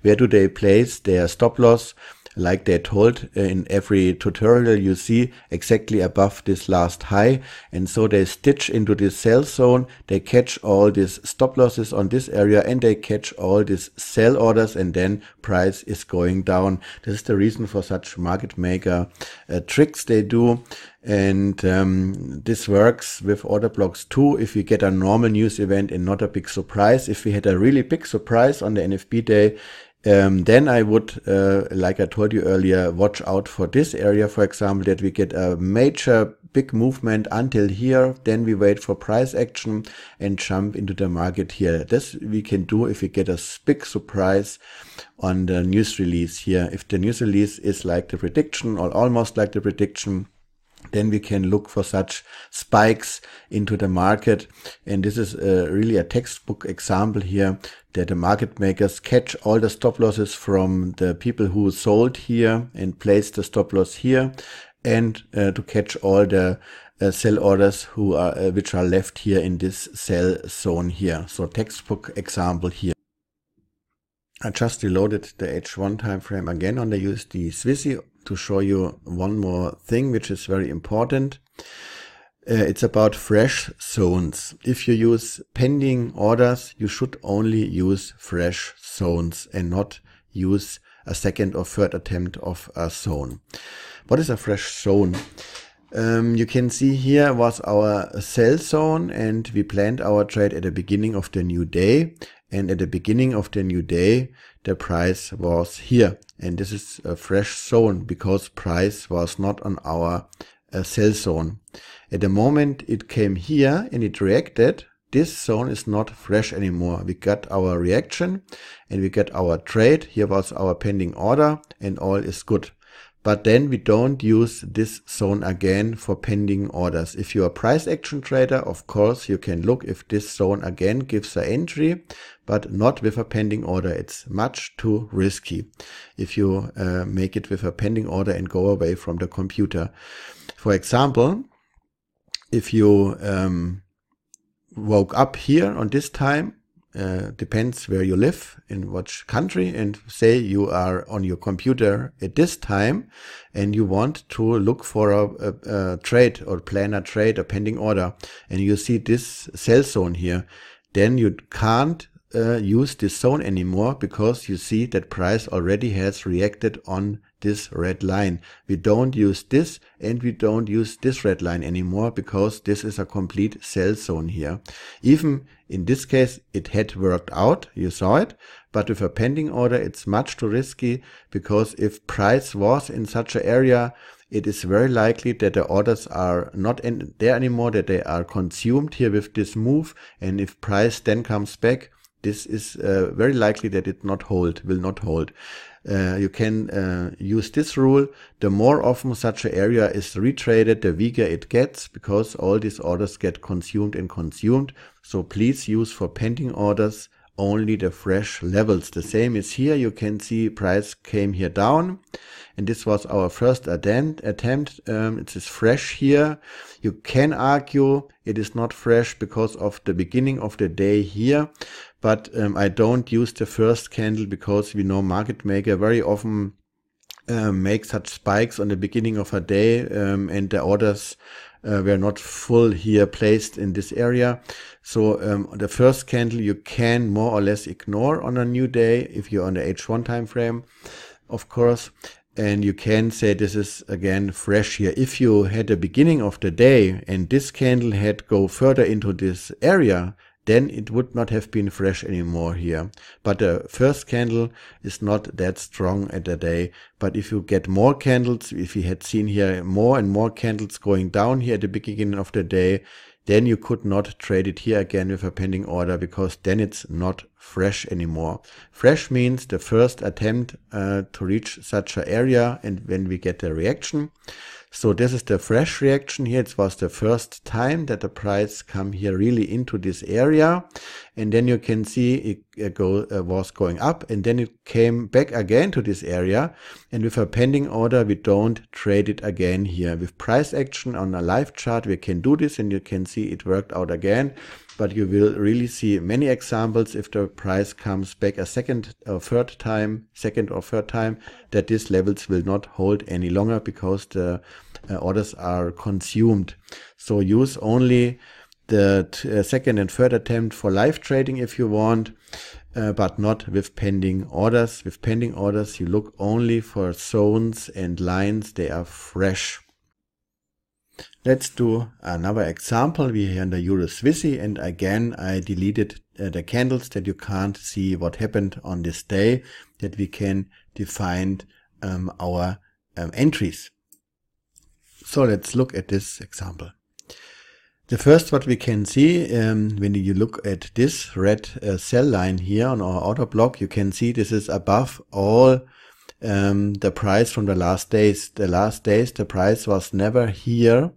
A: Where do they place their stop loss? like they told uh, in every tutorial you see exactly above this last high and so they stitch into this sell zone they catch all these stop losses on this area and they catch all these sell orders and then price is going down this is the reason for such market maker uh, tricks they do and um, this works with order blocks too if you get a normal news event and not a big surprise if we had a really big surprise on the NFB day um, then I would, uh, like I told you earlier, watch out for this area, for example, that we get a major big movement until here. Then we wait for price action and jump into the market here. This we can do if we get a big surprise on the news release here. If the news release is like the prediction or almost like the prediction, then we can look for such spikes into the market. And this is uh, really a textbook example here that the market makers catch all the stop losses from the people who sold here and placed the stop loss here and uh, to catch all the uh, sell orders who are uh, which are left here in this sell zone here so textbook example here i just reloaded the h1 time frame again on the usd swissy to show you one more thing which is very important uh, it's about fresh zones. If you use pending orders, you should only use fresh zones and not use a second or third attempt of a zone. What is a fresh zone? Um, you can see here was our sell zone and we planned our trade at the beginning of the new day and at the beginning of the new day the price was here and this is a fresh zone because price was not on our a cell zone. At the moment it came here and it reacted, this zone is not fresh anymore. We got our reaction and we get our trade. Here was our pending order and all is good. But then we don't use this zone again for pending orders. If you are a price action trader, of course, you can look if this zone again gives an entry, but not with a pending order. It's much too risky if you uh, make it with a pending order and go away from the computer. For example, if you um, woke up here on this time, uh, depends where you live, in which country, and say you are on your computer at this time and you want to look for a, a, a trade or plan a trade or pending order, and you see this sell zone here, then you can't uh, use this zone anymore because you see that price already has reacted on this red line. We don't use this and we don't use this red line anymore because this is a complete cell zone here. Even in this case, it had worked out. You saw it. But with a pending order, it's much too risky because if price was in such an area, it is very likely that the orders are not there anymore, that they are consumed here with this move. And if price then comes back, this is uh, very likely that it not hold, will not hold. Uh, you can uh, use this rule. The more often such an area is retraded, the weaker it gets because all these orders get consumed and consumed. So please use for pending orders only the fresh levels. The same is here. You can see price came here down and this was our first attempt. attempt. Um, it is fresh here. You can argue it is not fresh because of the beginning of the day here, but um, I don't use the first candle because we know market maker very often uh, make such spikes on the beginning of a day um, and the orders uh, were not full here placed in this area. So um, the first candle you can more or less ignore on a new day if you're on the H1 time frame, of course and you can say this is again fresh here. If you had a beginning of the day and this candle had go further into this area, then it would not have been fresh anymore here. But the first candle is not that strong at the day. But if you get more candles, if you had seen here more and more candles going down here at the beginning of the day, then you could not trade it here again with a pending order because then it's not fresh anymore. Fresh means the first attempt uh, to reach such an area and when we get a reaction. So this is the fresh reaction here. It was the first time that the price come here really into this area. And then you can see it, go, uh, was going up and then it came back again to this area. And with a pending order, we don't trade it again here. With price action on a live chart, we can do this and you can see it worked out again but you will really see many examples if the price comes back a second or third time, second or third time, that these levels will not hold any longer because the uh, orders are consumed. So use only the uh, second and third attempt for live trading if you want, uh, but not with pending orders. With pending orders, you look only for zones and lines, they are fresh. Let's do another example. We're here in the Swissy, and again I deleted uh, the candles that you can't see what happened on this day that we can define um, our um, entries. So let's look at this example. The first what we can see um, when you look at this red uh, cell line here on our auto block, you can see this is above all um, the price from the last days. The last days, the price was never here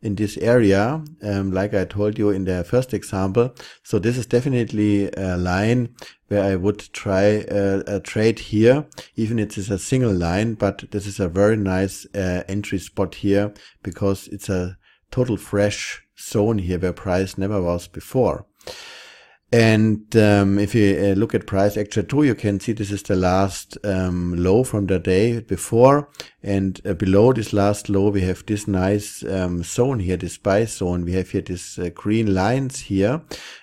A: in this area, um, like I told you in the first example. So this is definitely a line where I would try uh, a trade here, even it is a single line, but this is a very nice uh, entry spot here because it's a total fresh zone here where price never was before. And um, if you uh, look at price action two, you can see this is the last um, low from the day before. And uh, below this last low, we have this nice um, zone here, this buy zone. We have here this uh, green lines here.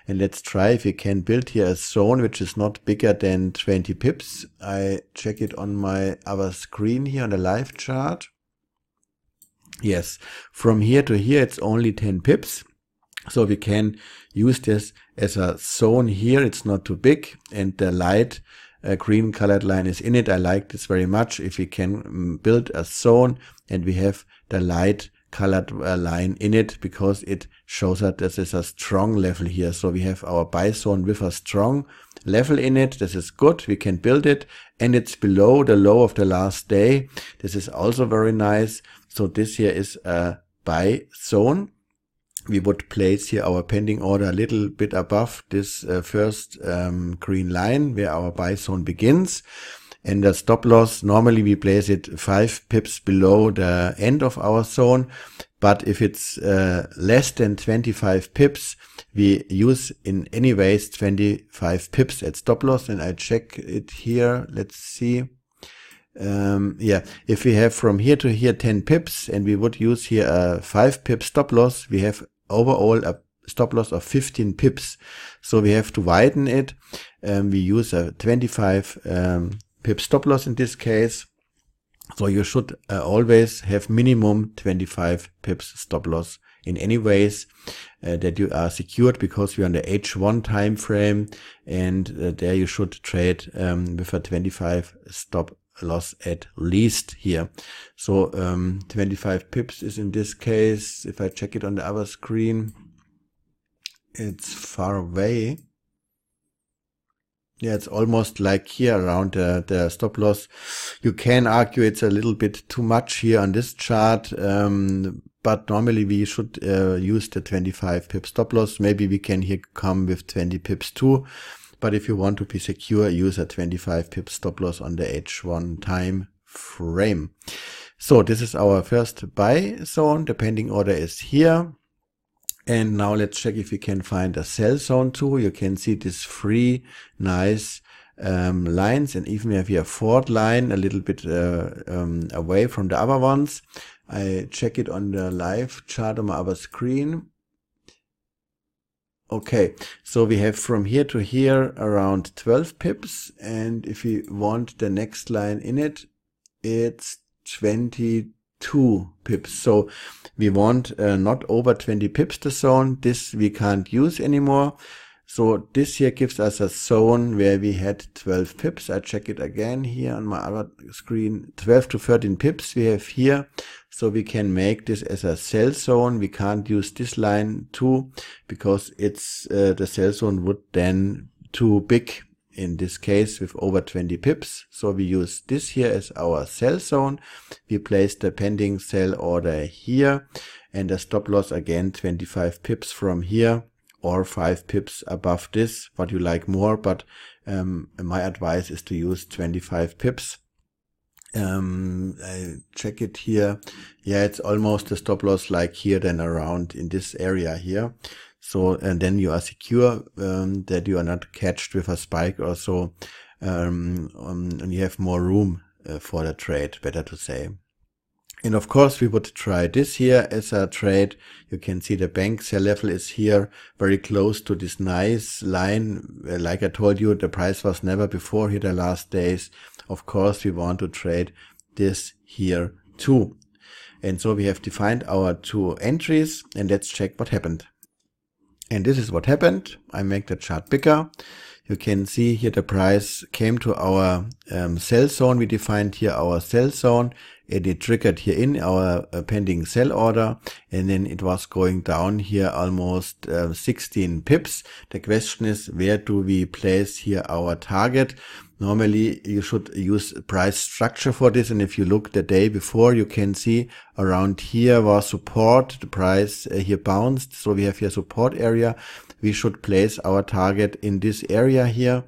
A: And let's try if we can build here a zone which is not bigger than 20 pips. I check it on my other screen here on the live chart. Yes, from here to here, it's only 10 pips. So we can use this as a zone here. It's not too big and the light uh, green colored line is in it. I like this very much. If we can mm, build a zone and we have the light colored uh, line in it because it shows that this is a strong level here. So we have our buy zone with a strong level in it. This is good. We can build it and it's below the low of the last day. This is also very nice. So this here is a buy zone we would place here our pending order a little bit above this uh, first um, green line where our buy zone begins. And the stop loss, normally we place it five pips below the end of our zone. But if it's uh, less than 25 pips, we use in any ways 25 pips at stop loss. And I check it here. Let's see um, yeah, if we have from here to here 10 pips and we would use here a 5 pip stop loss, we have overall a stop loss of 15 pips. So we have to widen it. Um, we use a 25 um, pip stop loss in this case. So you should uh, always have minimum 25 pips stop loss in any ways uh, that you are secured because we are on the H1 time frame and uh, there you should trade um, with a 25 stop loss at least here. So um, 25 pips is in this case, if I check it on the other screen, it's far away. Yeah, it's almost like here around the, the stop loss. You can argue it's a little bit too much here on this chart, um, but normally we should uh, use the 25 pip stop loss. Maybe we can here come with 20 pips too. But if you want to be secure, use a 25 pip stop loss on the H1 time frame. So this is our first buy zone. The pending order is here. And now let's check if we can find a sell zone too. You can see these three nice um, lines and even we have here a fourth line a little bit uh, um, away from the other ones. I check it on the live chart on my other screen Okay, so we have from here to here around 12 pips. And if we want the next line in it, it's 22 pips. So we want uh, not over 20 pips the zone. This we can't use anymore. So this here gives us a zone where we had 12 pips. I check it again here on my other screen. 12 to 13 pips we have here. So we can make this as a cell zone. We can't use this line too because it's uh, the cell zone would then too big in this case with over 20 pips. So we use this here as our cell zone. We place the pending cell order here and the stop loss again 25 pips from here or five pips above this, what you like more. But um, my advice is to use 25 pips. Um, I check it here. Yeah, it's almost a stop loss like here, then around in this area here. So, and then you are secure um, that you are not catched with a spike or so. Um, um and you have more room uh, for the trade, better to say. And of course, we would try this here as a trade. You can see the bank sell level is here very close to this nice line. Uh, like I told you, the price was never before here the last days. Of course, we want to trade this here too. And so we have defined our two entries and let's check what happened. And this is what happened. I make the chart bigger you can see here the price came to our um, sell zone. We defined here our sell zone and it triggered here in our uh, pending sell order and then it was going down here almost uh, 16 pips. The question is where do we place here our target? Normally you should use price structure for this and if you look the day before you can see around here was support, the price uh, here bounced so we have here support area we should place our target in this area here.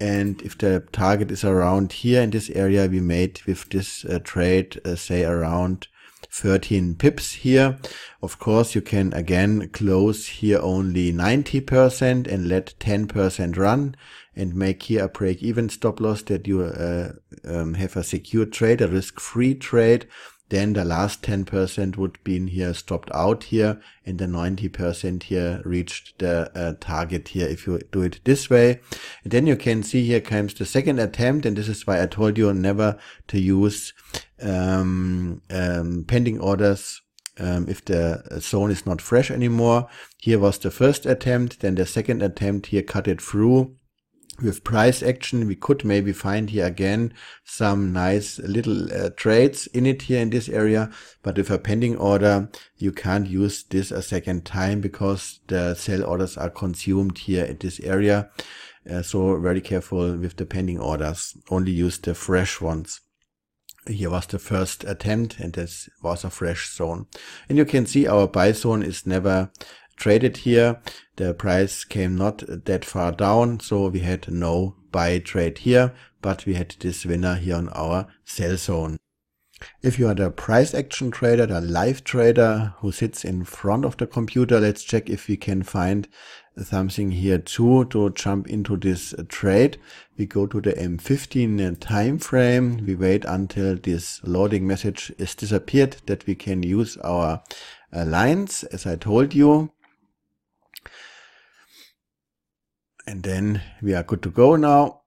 A: And if the target is around here in this area, we made with this uh, trade, uh, say around 13 pips here. Of course, you can again close here only 90% and let 10% run and make here a break even stop loss that you uh, um, have a secure trade, a risk free trade then the last 10% would be in here stopped out here and the 90% here reached the uh, target here if you do it this way. And then you can see here comes the second attempt and this is why I told you never to use um, um, pending orders um, if the zone is not fresh anymore. Here was the first attempt, then the second attempt here cut it through with price action, we could maybe find here again some nice little uh, trades in it here in this area. But with a pending order, you can't use this a second time because the sell orders are consumed here at this area. Uh, so very careful with the pending orders. Only use the fresh ones. Here was the first attempt and this was a fresh zone. And you can see our buy zone is never traded here. The price came not that far down, so we had no buy trade here, but we had this winner here on our sell zone. If you are the price action trader, the live trader who sits in front of the computer, let's check if we can find something here too to jump into this trade. We go to the M15 time frame. We wait until this loading message is disappeared that we can use our uh, lines as I told you. And then we are good to go now.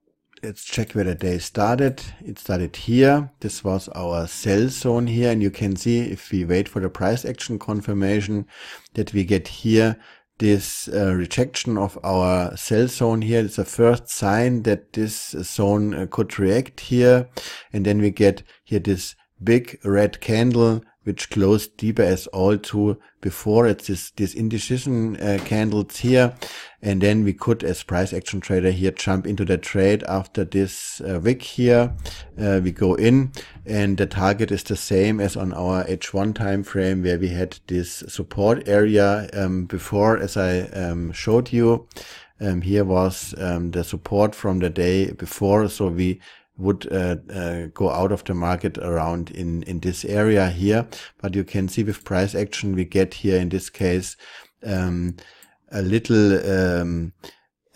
A: Let's check where the day started. It started here. This was our sell zone here. And you can see if we wait for the price action confirmation that we get here this uh, rejection of our cell zone here is the first sign that this zone uh, could react here. And then we get here this big red candle which closed deeper as all to before. It's this, this indecision uh, candles here. And then we could, as price action trader here, jump into the trade after this uh, wick here. Uh, we go in and the target is the same as on our H1 time frame where we had this support area um, before, as I um, showed you. Um, here was um, the support from the day before. So we would uh, uh, go out of the market around in, in this area here. But you can see with price action, we get here in this case um, a little um,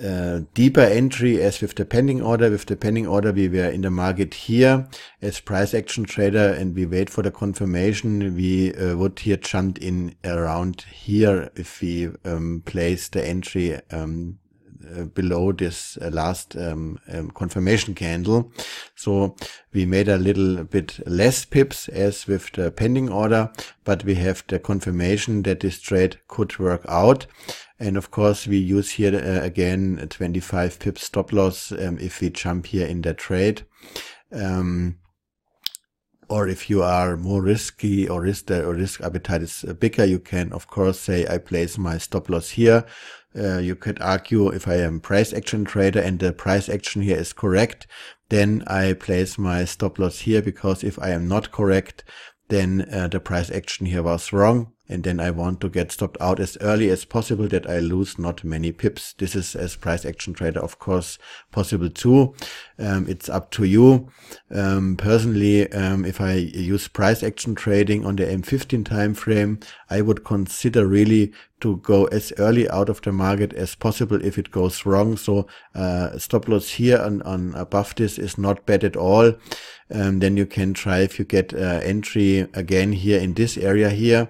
A: uh, deeper entry as with the pending order. With the pending order, we were in the market here as price action trader and we wait for the confirmation. We uh, would here jump in around here if we um, place the entry um, uh, below this uh, last um, um, confirmation candle. So we made a little bit less pips as with the pending order, but we have the confirmation that this trade could work out. And of course, we use here uh, again 25 pips stop loss um, if we jump here in the trade. Um, or if you are more risky or risk, the risk appetite is uh, bigger, you can of course say, I place my stop loss here uh, you could argue if I am price action trader and the price action here is correct, then I place my stop loss here because if I am not correct, then uh, the price action here was wrong and then I want to get stopped out as early as possible that I lose not many pips. This is as price action trader, of course, possible too. Um, it's up to you. Um, personally, um, if I use price action trading on the M15 time frame, I would consider really to go as early out of the market as possible if it goes wrong. So uh, stop loss here on, on above this is not bad at all. Um, then you can try if you get uh, entry again here in this area here.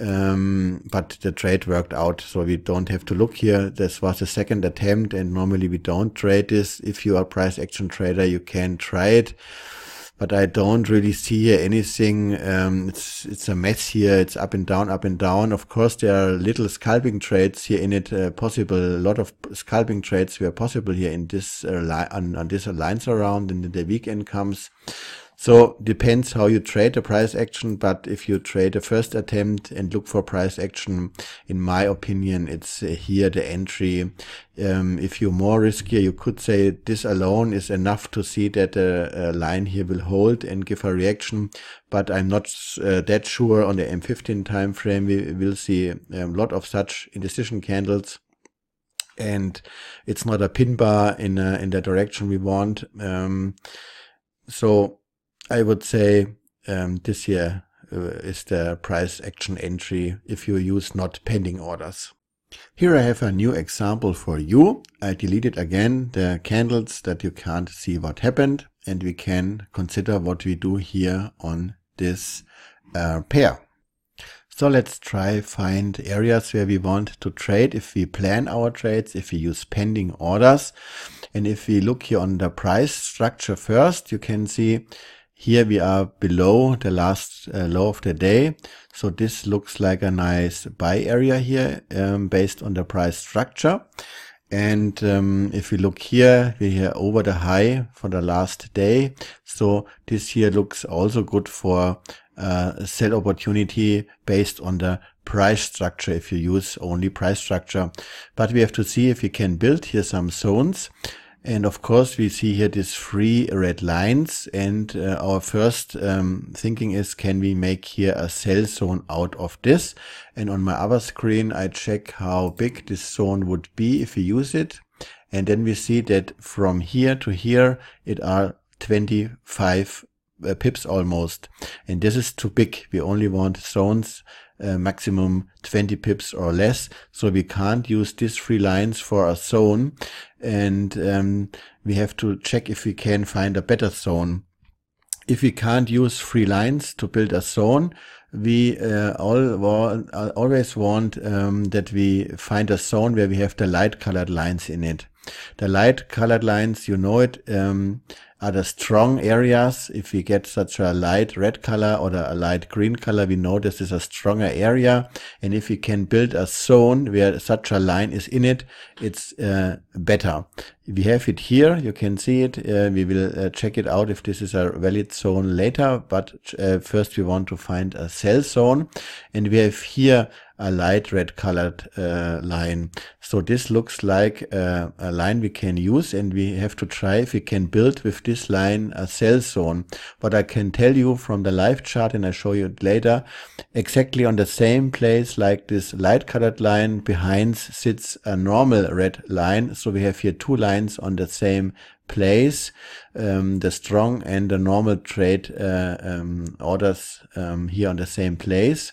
A: Um, but the trade worked out, so we don't have to look here. This was the second attempt, and normally we don't trade this. If you are price action trader, you can try it but I don't really see here anything. Um, it's it's a mess here. It's up and down, up and down. Of course, there are little scalping trades here in it uh, possible. A lot of scalping trades were possible here in this uh, on, on this alliance around, and the weekend comes. So depends how you trade a price action, but if you trade a first attempt and look for price action, in my opinion, it's uh, here the entry. Um, if you're more riskier, you could say this alone is enough to see that a, uh, a line here will hold and give a reaction, but I'm not uh, that sure on the M15 time frame. We will see a um, lot of such indecision candles and it's not a pin bar in, a, uh, in the direction we want. Um, so I would say um, this year uh, is the price action entry if you use not pending orders. Here I have a new example for you. I deleted again the candles that you can't see what happened and we can consider what we do here on this uh, pair. So let's try find areas where we want to trade if we plan our trades, if we use pending orders. And if we look here on the price structure first, you can see here we are below the last uh, low of the day. So this looks like a nice buy area here um, based on the price structure. And um, if we look here, we're here over the high for the last day. So this here looks also good for uh, a sell opportunity based on the price structure if you use only price structure. But we have to see if we can build here some zones. And of course, we see here these three red lines. And uh, our first um, thinking is, can we make here a cell zone out of this? And on my other screen, I check how big this zone would be if we use it. And then we see that from here to here, it are 25 uh, pips almost. And this is too big. We only want zones uh, maximum 20 pips or less. So we can't use these three lines for a zone. And um, we have to check if we can find a better zone. If we can't use three lines to build a zone, we uh, all wa uh, always want um, that we find a zone where we have the light colored lines in it. The light colored lines, you know it, um, are the strong areas. If we get such a light red color or a light green color, we know this is a stronger area. And if we can build a zone where such a line is in it, it's uh, better. We have it here. You can see it. Uh, we will uh, check it out if this is a valid zone later. But uh, first we want to find a cell zone. And we have here a light red colored uh, line. So this looks like uh, a line we can use and we have to try if we can build with this line a cell zone. But I can tell you from the live chart and I show you it later, exactly on the same place like this light colored line behind sits a normal red line. So we have here two lines on the same place um, the strong and the normal trade uh, um, orders um, here on the same place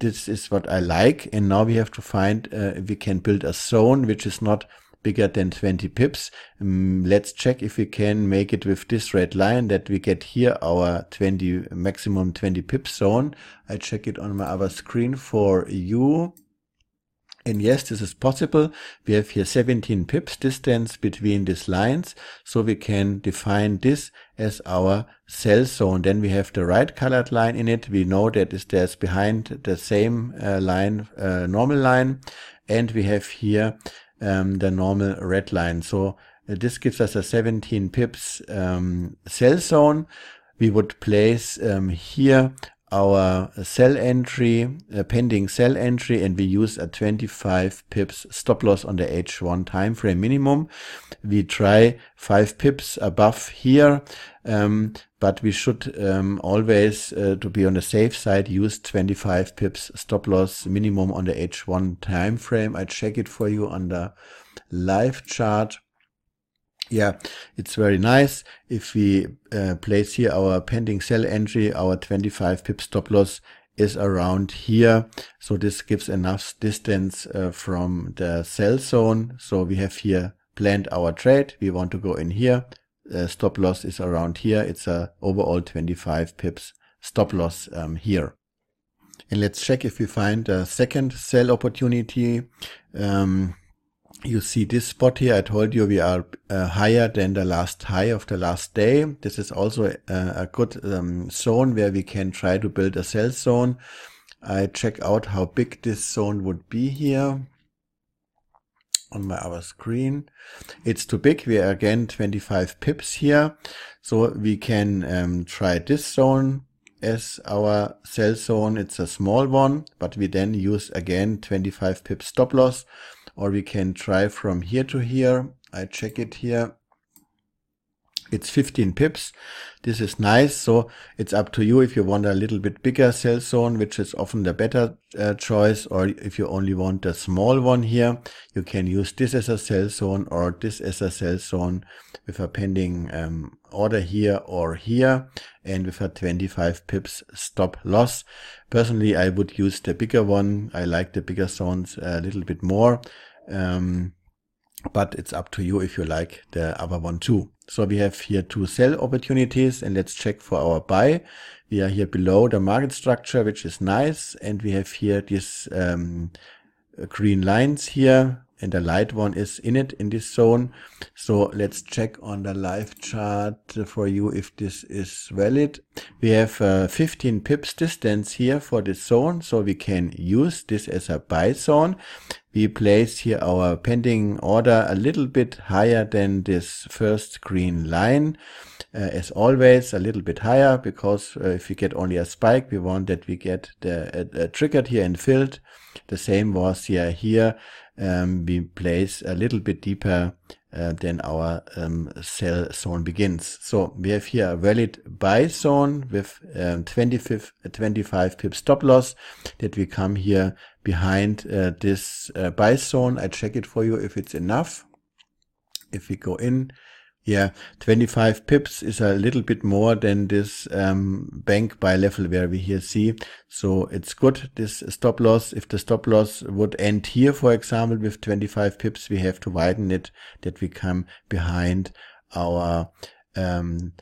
A: this is what I like. And now we have to find, uh, we can build a zone, which is not bigger than 20 pips. Um, let's check if we can make it with this red line that we get here our 20 maximum 20 pips zone. I check it on my other screen for you. And yes, this is possible. We have here 17 pips distance between these lines. So we can define this as our cell zone. Then we have the right colored line in it. We know that is there's behind the same uh, line, uh, normal line. And we have here um, the normal red line. So uh, this gives us a 17 pips um, cell zone. We would place um, here our sell entry, pending sell entry, and we use a 25 pips stop loss on the H1 time frame minimum. We try 5 pips above here, um, but we should um, always, uh, to be on the safe side, use 25 pips stop loss minimum on the H1 time frame. I check it for you on the live chart. Yeah, it's very nice. If we uh, place here our pending sell entry, our 25 pip stop loss is around here. So this gives enough distance uh, from the sell zone. So we have here planned our trade. We want to go in here. The uh, stop loss is around here. It's a overall 25 pips stop loss um, here. And let's check if we find a second sell opportunity. Um, you see this spot here. I told you we are uh, higher than the last high of the last day. This is also a, uh, a good um, zone where we can try to build a sell zone. I check out how big this zone would be here on my other screen. It's too big. We are again 25 pips here. So we can um, try this zone as our sell zone. It's a small one, but we then use again 25 pips stop loss or we can try from here to here. I check it here. It's 15 pips. This is nice. So it's up to you if you want a little bit bigger cell zone, which is often the better uh, choice, or if you only want a small one here, you can use this as a cell zone or this as a cell zone with a pending um, order here or here and with a 25 pips stop loss. Personally, I would use the bigger one. I like the bigger zones a little bit more. Um, but it's up to you if you like the other one too. So we have here two sell opportunities and let's check for our buy. We are here below the market structure, which is nice. And we have here these um, green lines here and the light one is in it in this zone. So let's check on the live chart for you if this is valid. We have uh, 15 pips distance here for this zone. So we can use this as a buy zone we place here our pending order a little bit higher than this first green line. Uh, as always, a little bit higher because uh, if we get only a spike, we want that we get the uh, uh triggered here and filled. The same was here. Here um, we place a little bit deeper uh, than our um, sell zone begins. So we have here a valid buy zone with um, 25, 25 pip stop loss that we come here behind uh, this uh, buy zone. I check it for you if it's enough. If we go in, yeah, 25 pips is a little bit more than this um, bank buy level where we here see. So it's good. This stop loss, if the stop loss would end here, for example, with 25 pips, we have to widen it that we come behind our um,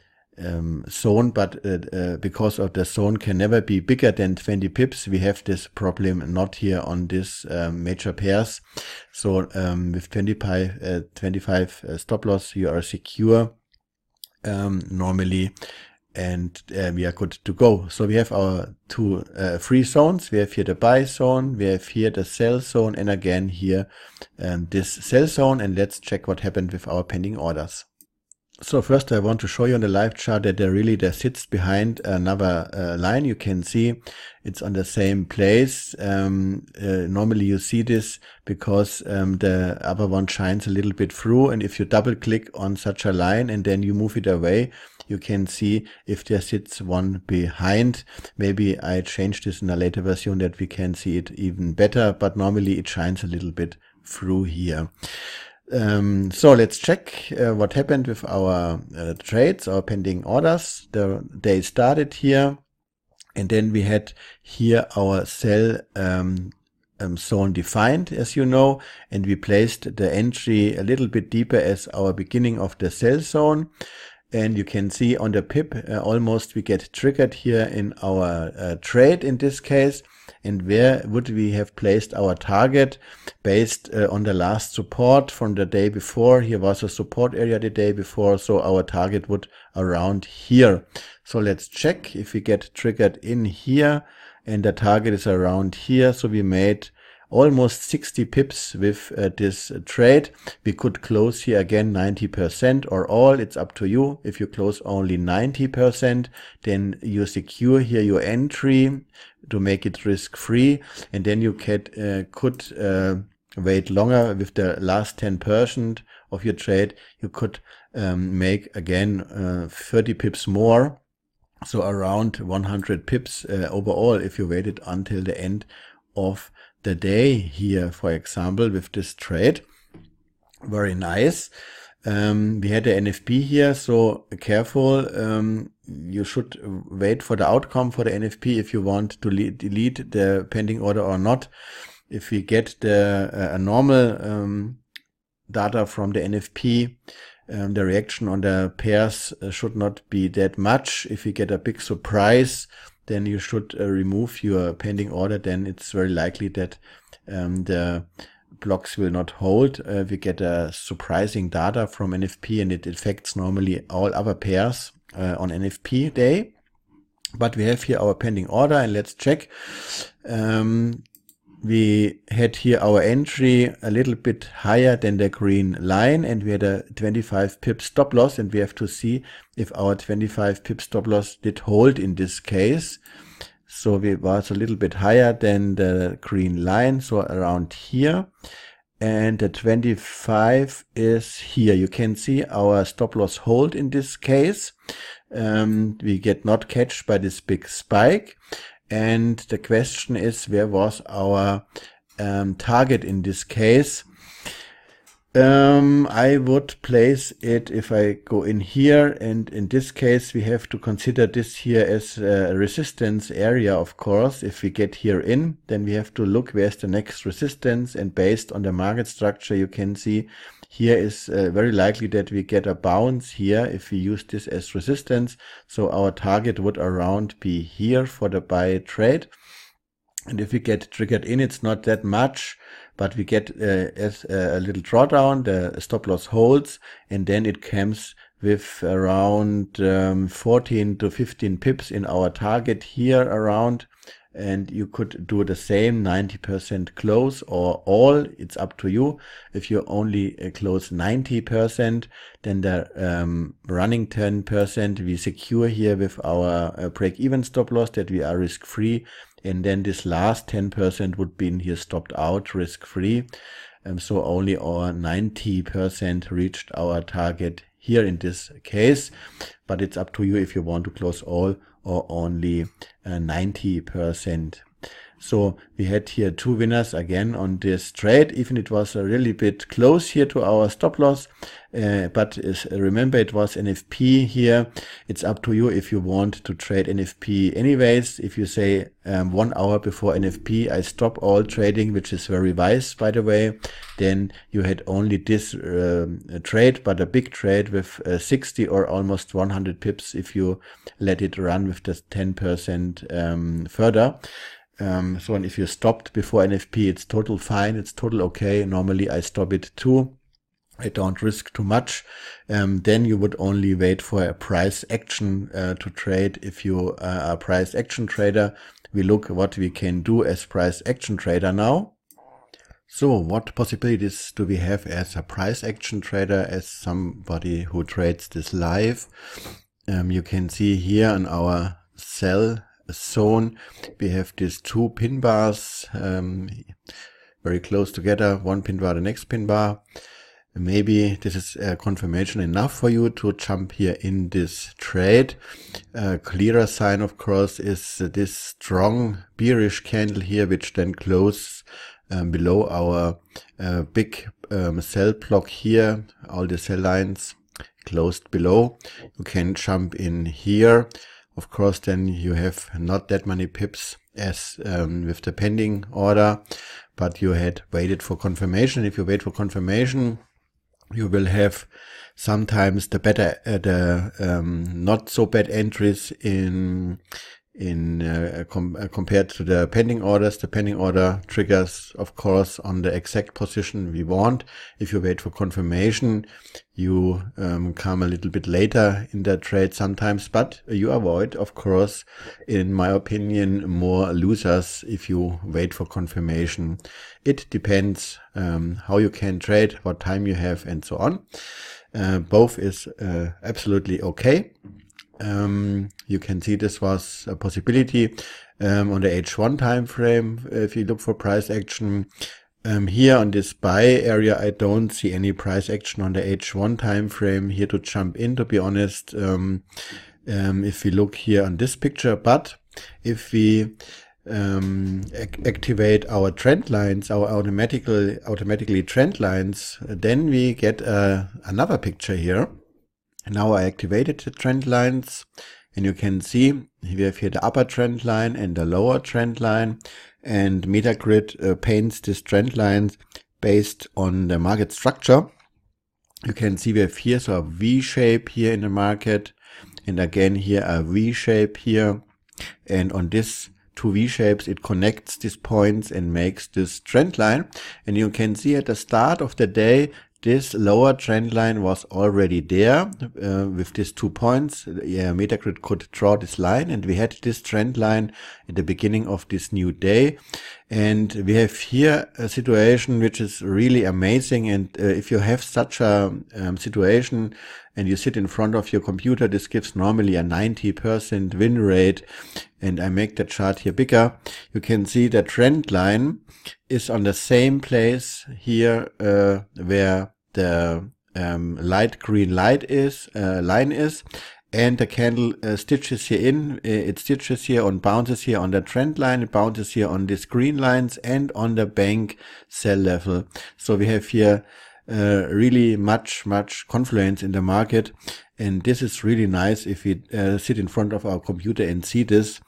A: um, zone, but uh, uh, because of the zone can never be bigger than 20 pips, we have this problem not here on this um, major pairs. So um, with 25, uh, 25 uh, stop loss, you are secure um, normally and uh, we are good to go. So we have our two uh, free zones. We have here the buy zone, we have here the sell zone, and again here um, this sell zone. And let's check what happened with our pending orders. So first I want to show you on the live chart that there really there sits behind another uh, line. You can see it's on the same place. Um, uh, normally you see this because um, the other one shines a little bit through and if you double click on such a line and then you move it away, you can see if there sits one behind. Maybe I change this in a later version that we can see it even better, but normally it shines a little bit through here. Um, so let's check uh, what happened with our uh, trades, our pending orders. The, they started here and then we had here our sell um, um, zone defined, as you know, and we placed the entry a little bit deeper as our beginning of the sell zone. And you can see on the pip, uh, almost we get triggered here in our uh, trade in this case and where would we have placed our target based uh, on the last support from the day before. Here was a support area the day before, so our target would around here. So let's check if we get triggered in here and the target is around here. So we made almost 60 pips with uh, this trade. We could close here again 90% or all. It's up to you. If you close only 90%, then you secure here your entry to make it risk free. And then you could, uh, could uh, wait longer with the last 10% of your trade. You could um, make again uh, 30 pips more. So around 100 pips uh, overall if you waited until the end of the day here, for example, with this trade. Very nice. Um, we had the NFP here, so careful. Um, you should wait for the outcome for the NFP if you want to delete the pending order or not. If we get the uh, a normal um, data from the NFP, um, the reaction on the pairs uh, should not be that much. If we get a big surprise, then you should uh, remove your pending order. Then it's very likely that um, the blocks will not hold. Uh, we get a surprising data from NFP and it affects normally all other pairs uh, on NFP day. But we have here our pending order and let's check. Um, we had here our entry a little bit higher than the green line and we had a 25 pip stop loss and we have to see if our 25 pip stop loss did hold in this case. So we was a little bit higher than the green line, so around here. And the 25 is here. You can see our stop loss hold in this case. Um, we get not catched by this big spike. And the question is, where was our um, target in this case? Um, I would place it if I go in here. And in this case, we have to consider this here as a resistance area, of course. If we get here in, then we have to look where's the next resistance. And based on the market structure, you can see here is uh, very likely that we get a bounce here if we use this as resistance. So our target would around be here for the buy trade. And if we get triggered in, it's not that much, but we get uh, as uh, a little drawdown, the stop loss holds, and then it comes with around um, 14 to 15 pips in our target here around and you could do the same 90% close or all it's up to you if you only uh, close 90% then the um, running 10% we secure here with our uh, break even stop loss that we are risk free and then this last 10% would be in here stopped out risk free um, so only our 90% reached our target here in this case but it's up to you if you want to close all or only 90% uh, so we had here two winners again on this trade, even it was a really bit close here to our stop loss. Uh, but is, remember it was NFP here. It's up to you if you want to trade NFP anyways. If you say um, one hour before NFP, I stop all trading, which is very wise, by the way, then you had only this um, trade, but a big trade with uh, 60 or almost 100 pips if you let it run with the 10% um, further. Um, so, and if you stopped before NFP, it's total fine. It's total okay. Normally I stop it too. I don't risk too much. Um, then you would only wait for a price action uh, to trade. If you uh, are a price action trader, we look what we can do as price action trader now. So what possibilities do we have as a price action trader, as somebody who trades this live? Um, you can see here on our sell zone, we have these two pin bars um, very close together, one pin bar, the next pin bar. Maybe this is a uh, confirmation enough for you to jump here in this trade. A clearer sign, of course, is this strong bearish candle here, which then closes um, below our uh, big um, cell block here. All the cell lines closed below. You can jump in here of course, then you have not that many pips as um, with the pending order, but you had waited for confirmation. If you wait for confirmation, you will have sometimes the better, uh, the um, not so bad entries in in uh, com uh, compared to the pending orders. The pending order triggers, of course, on the exact position we want. If you wait for confirmation, you um, come a little bit later in that trade sometimes, but you avoid, of course, in my opinion, more losers if you wait for confirmation. It depends um, how you can trade, what time you have, and so on. Uh, both is uh, absolutely okay. Um, you can see this was a possibility um, on the H1 time frame. If you look for price action um, here on this buy area, I don't see any price action on the H1 time frame here to jump in. To be honest, um, um, if we look here on this picture, but if we um, ac activate our trend lines, our automatically automatically trend lines, then we get uh, another picture here and now I activated the trend lines and you can see we have here the upper trend line and the lower trend line and Metagrid uh, paints this trend lines based on the market structure. You can see we have here so a V shape here in the market and again here a V shape here and on this two V shapes it connects these points and makes this trend line and you can see at the start of the day this lower trend line was already there uh, with these two points. Yeah, Metacrit could draw this line and we had this trend line at the beginning of this new day. And we have here a situation which is really amazing. And uh, if you have such a um, situation, and you sit in front of your computer, this gives normally a 90% win rate. And I make the chart here bigger. You can see the trend line is on the same place here uh, where the um, light green light is uh, line is and the candle uh, stitches here in uh, it stitches here and bounces here on the trend line it bounces here on these green lines and on the bank cell level so we have here uh, really much, much confluence in the market. And this is really nice if we uh, sit in front of our computer and see this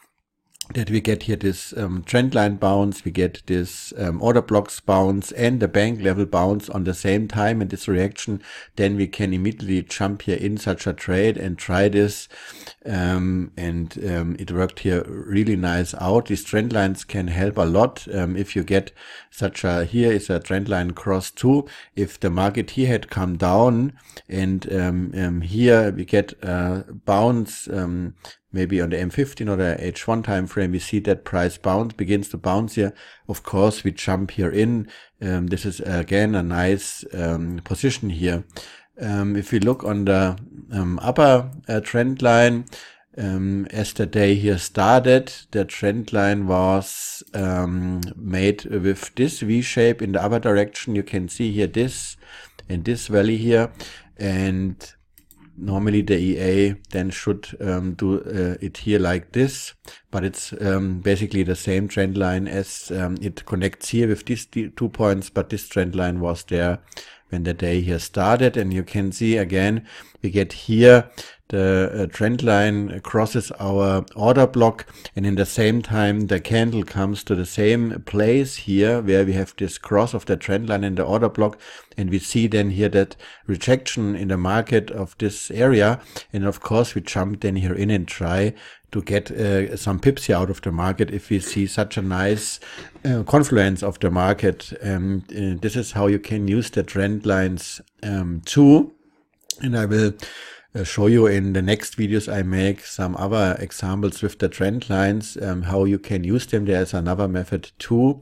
A: that we get here this um, trend line bounce, we get this um, order blocks bounce and the bank level bounce on the same time and this reaction, then we can immediately jump here in such a trade and try this. Um, and um, it worked here really nice out. These trend lines can help a lot um, if you get such a, here is a trend line cross too. If the market here had come down and um, here we get a bounce maybe on the M15 or the H1 time frame, we see that price bounce begins to bounce here. Of course, we jump here in. Um, this is again a nice um, position here. Um, if we look on the um, upper uh, trend line, um, as the day here started, the trend line was um, made with this V shape in the upper direction. You can see here this and this valley here. And normally the EA then should um, do uh, it here like this, but it's um, basically the same trend line as um, it connects here with these two points, but this trend line was there when the day here started. And you can see again, we get here the uh, trend line crosses our order block and in the same time the candle comes to the same place here where we have this cross of the trend line and the order block and we see then here that rejection in the market of this area and of course we jump then here in and try to get uh, some pips here out of the market if we see such a nice uh, confluence of the market and um, uh, this is how you can use the trend lines um, too and I will uh, show you in the next videos I make some other examples with the trend lines, um, how you can use them. There's another method too,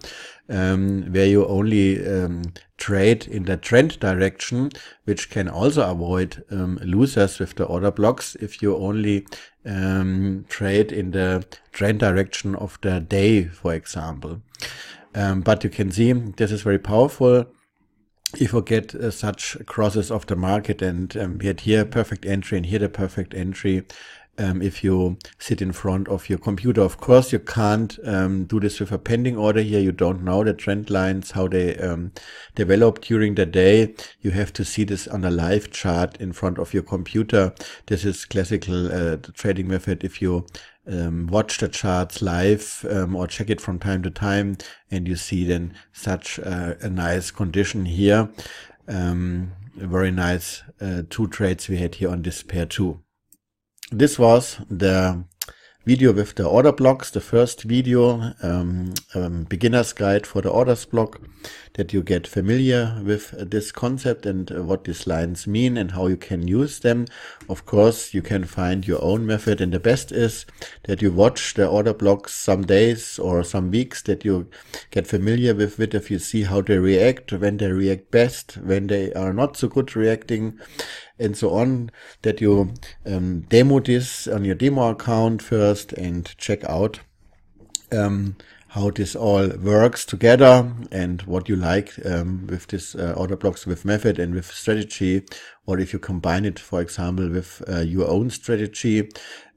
A: um, where you only um, trade in the trend direction, which can also avoid um, losers with the order blocks if you only um, trade in the trend direction of the day, for example. Um, but you can see this is very powerful if you get uh, such crosses of the market and um, had here perfect entry and here the perfect entry um, if you sit in front of your computer. Of course, you can't um, do this with a pending order here. You don't know the trend lines, how they um, develop during the day. You have to see this on a live chart in front of your computer. This is classical uh, trading method. If you um, watch the charts live um, or check it from time to time and you see then such uh, a nice condition here um, very nice uh, two trades we had here on this pair too. this was the video with the order blocks, the first video, um, um, beginner's guide for the orders block, that you get familiar with this concept and uh, what these lines mean and how you can use them. Of course, you can find your own method and the best is that you watch the order blocks some days or some weeks that you get familiar with it if you see how they react, when they react best, when they are not so good reacting and so on that you um, demo this on your demo account first and check out um, how this all works together and what you like um, with this uh, order blocks with method and with strategy or if you combine it, for example, with uh, your own strategy,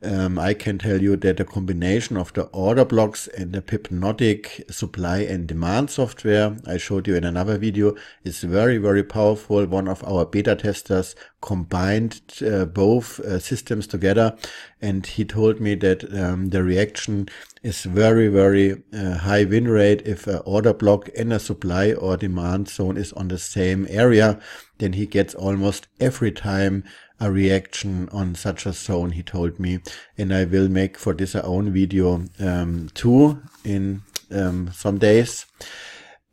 A: um, I can tell you that the combination of the order blocks and the Pipnotic supply and demand software I showed you in another video is very, very powerful. One of our beta testers combined uh, both uh, systems together and he told me that um, the reaction is very, very uh, high win rate if an order block and a supply or demand zone is on the same area then he gets almost every time a reaction on such a zone, he told me. And I will make for this our own video um, too in um, some days.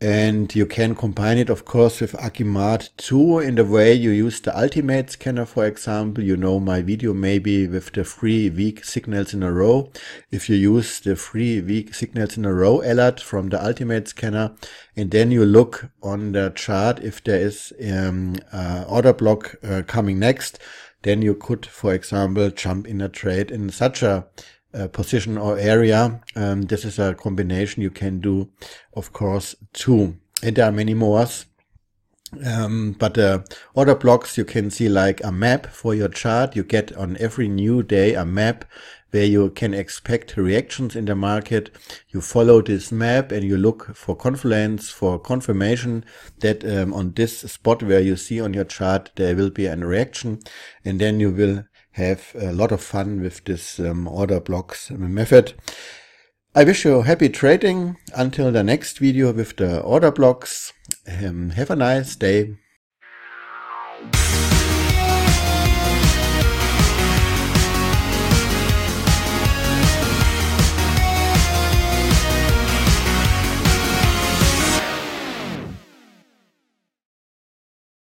A: And you can combine it, of course, with Akimart too, in the way you use the ultimate scanner, for example. You know my video maybe with the three weak signals in a row. If you use the three weak signals in a row alert from the ultimate scanner, and then you look on the chart if there is um, uh, order block uh, coming next, then you could, for example, jump in a trade in such a uh, position or area. Um, this is a combination you can do, of course, too. And there are many more. Um, but uh, blocks, you can see like a map for your chart. You get on every new day a map where you can expect reactions in the market. You follow this map and you look for confluence, for confirmation that um, on this spot where you see on your chart there will be a reaction. And then you will have a lot of fun with this um, order blocks um, method. I wish you happy trading. Until the next video with the order blocks, um, have a nice day.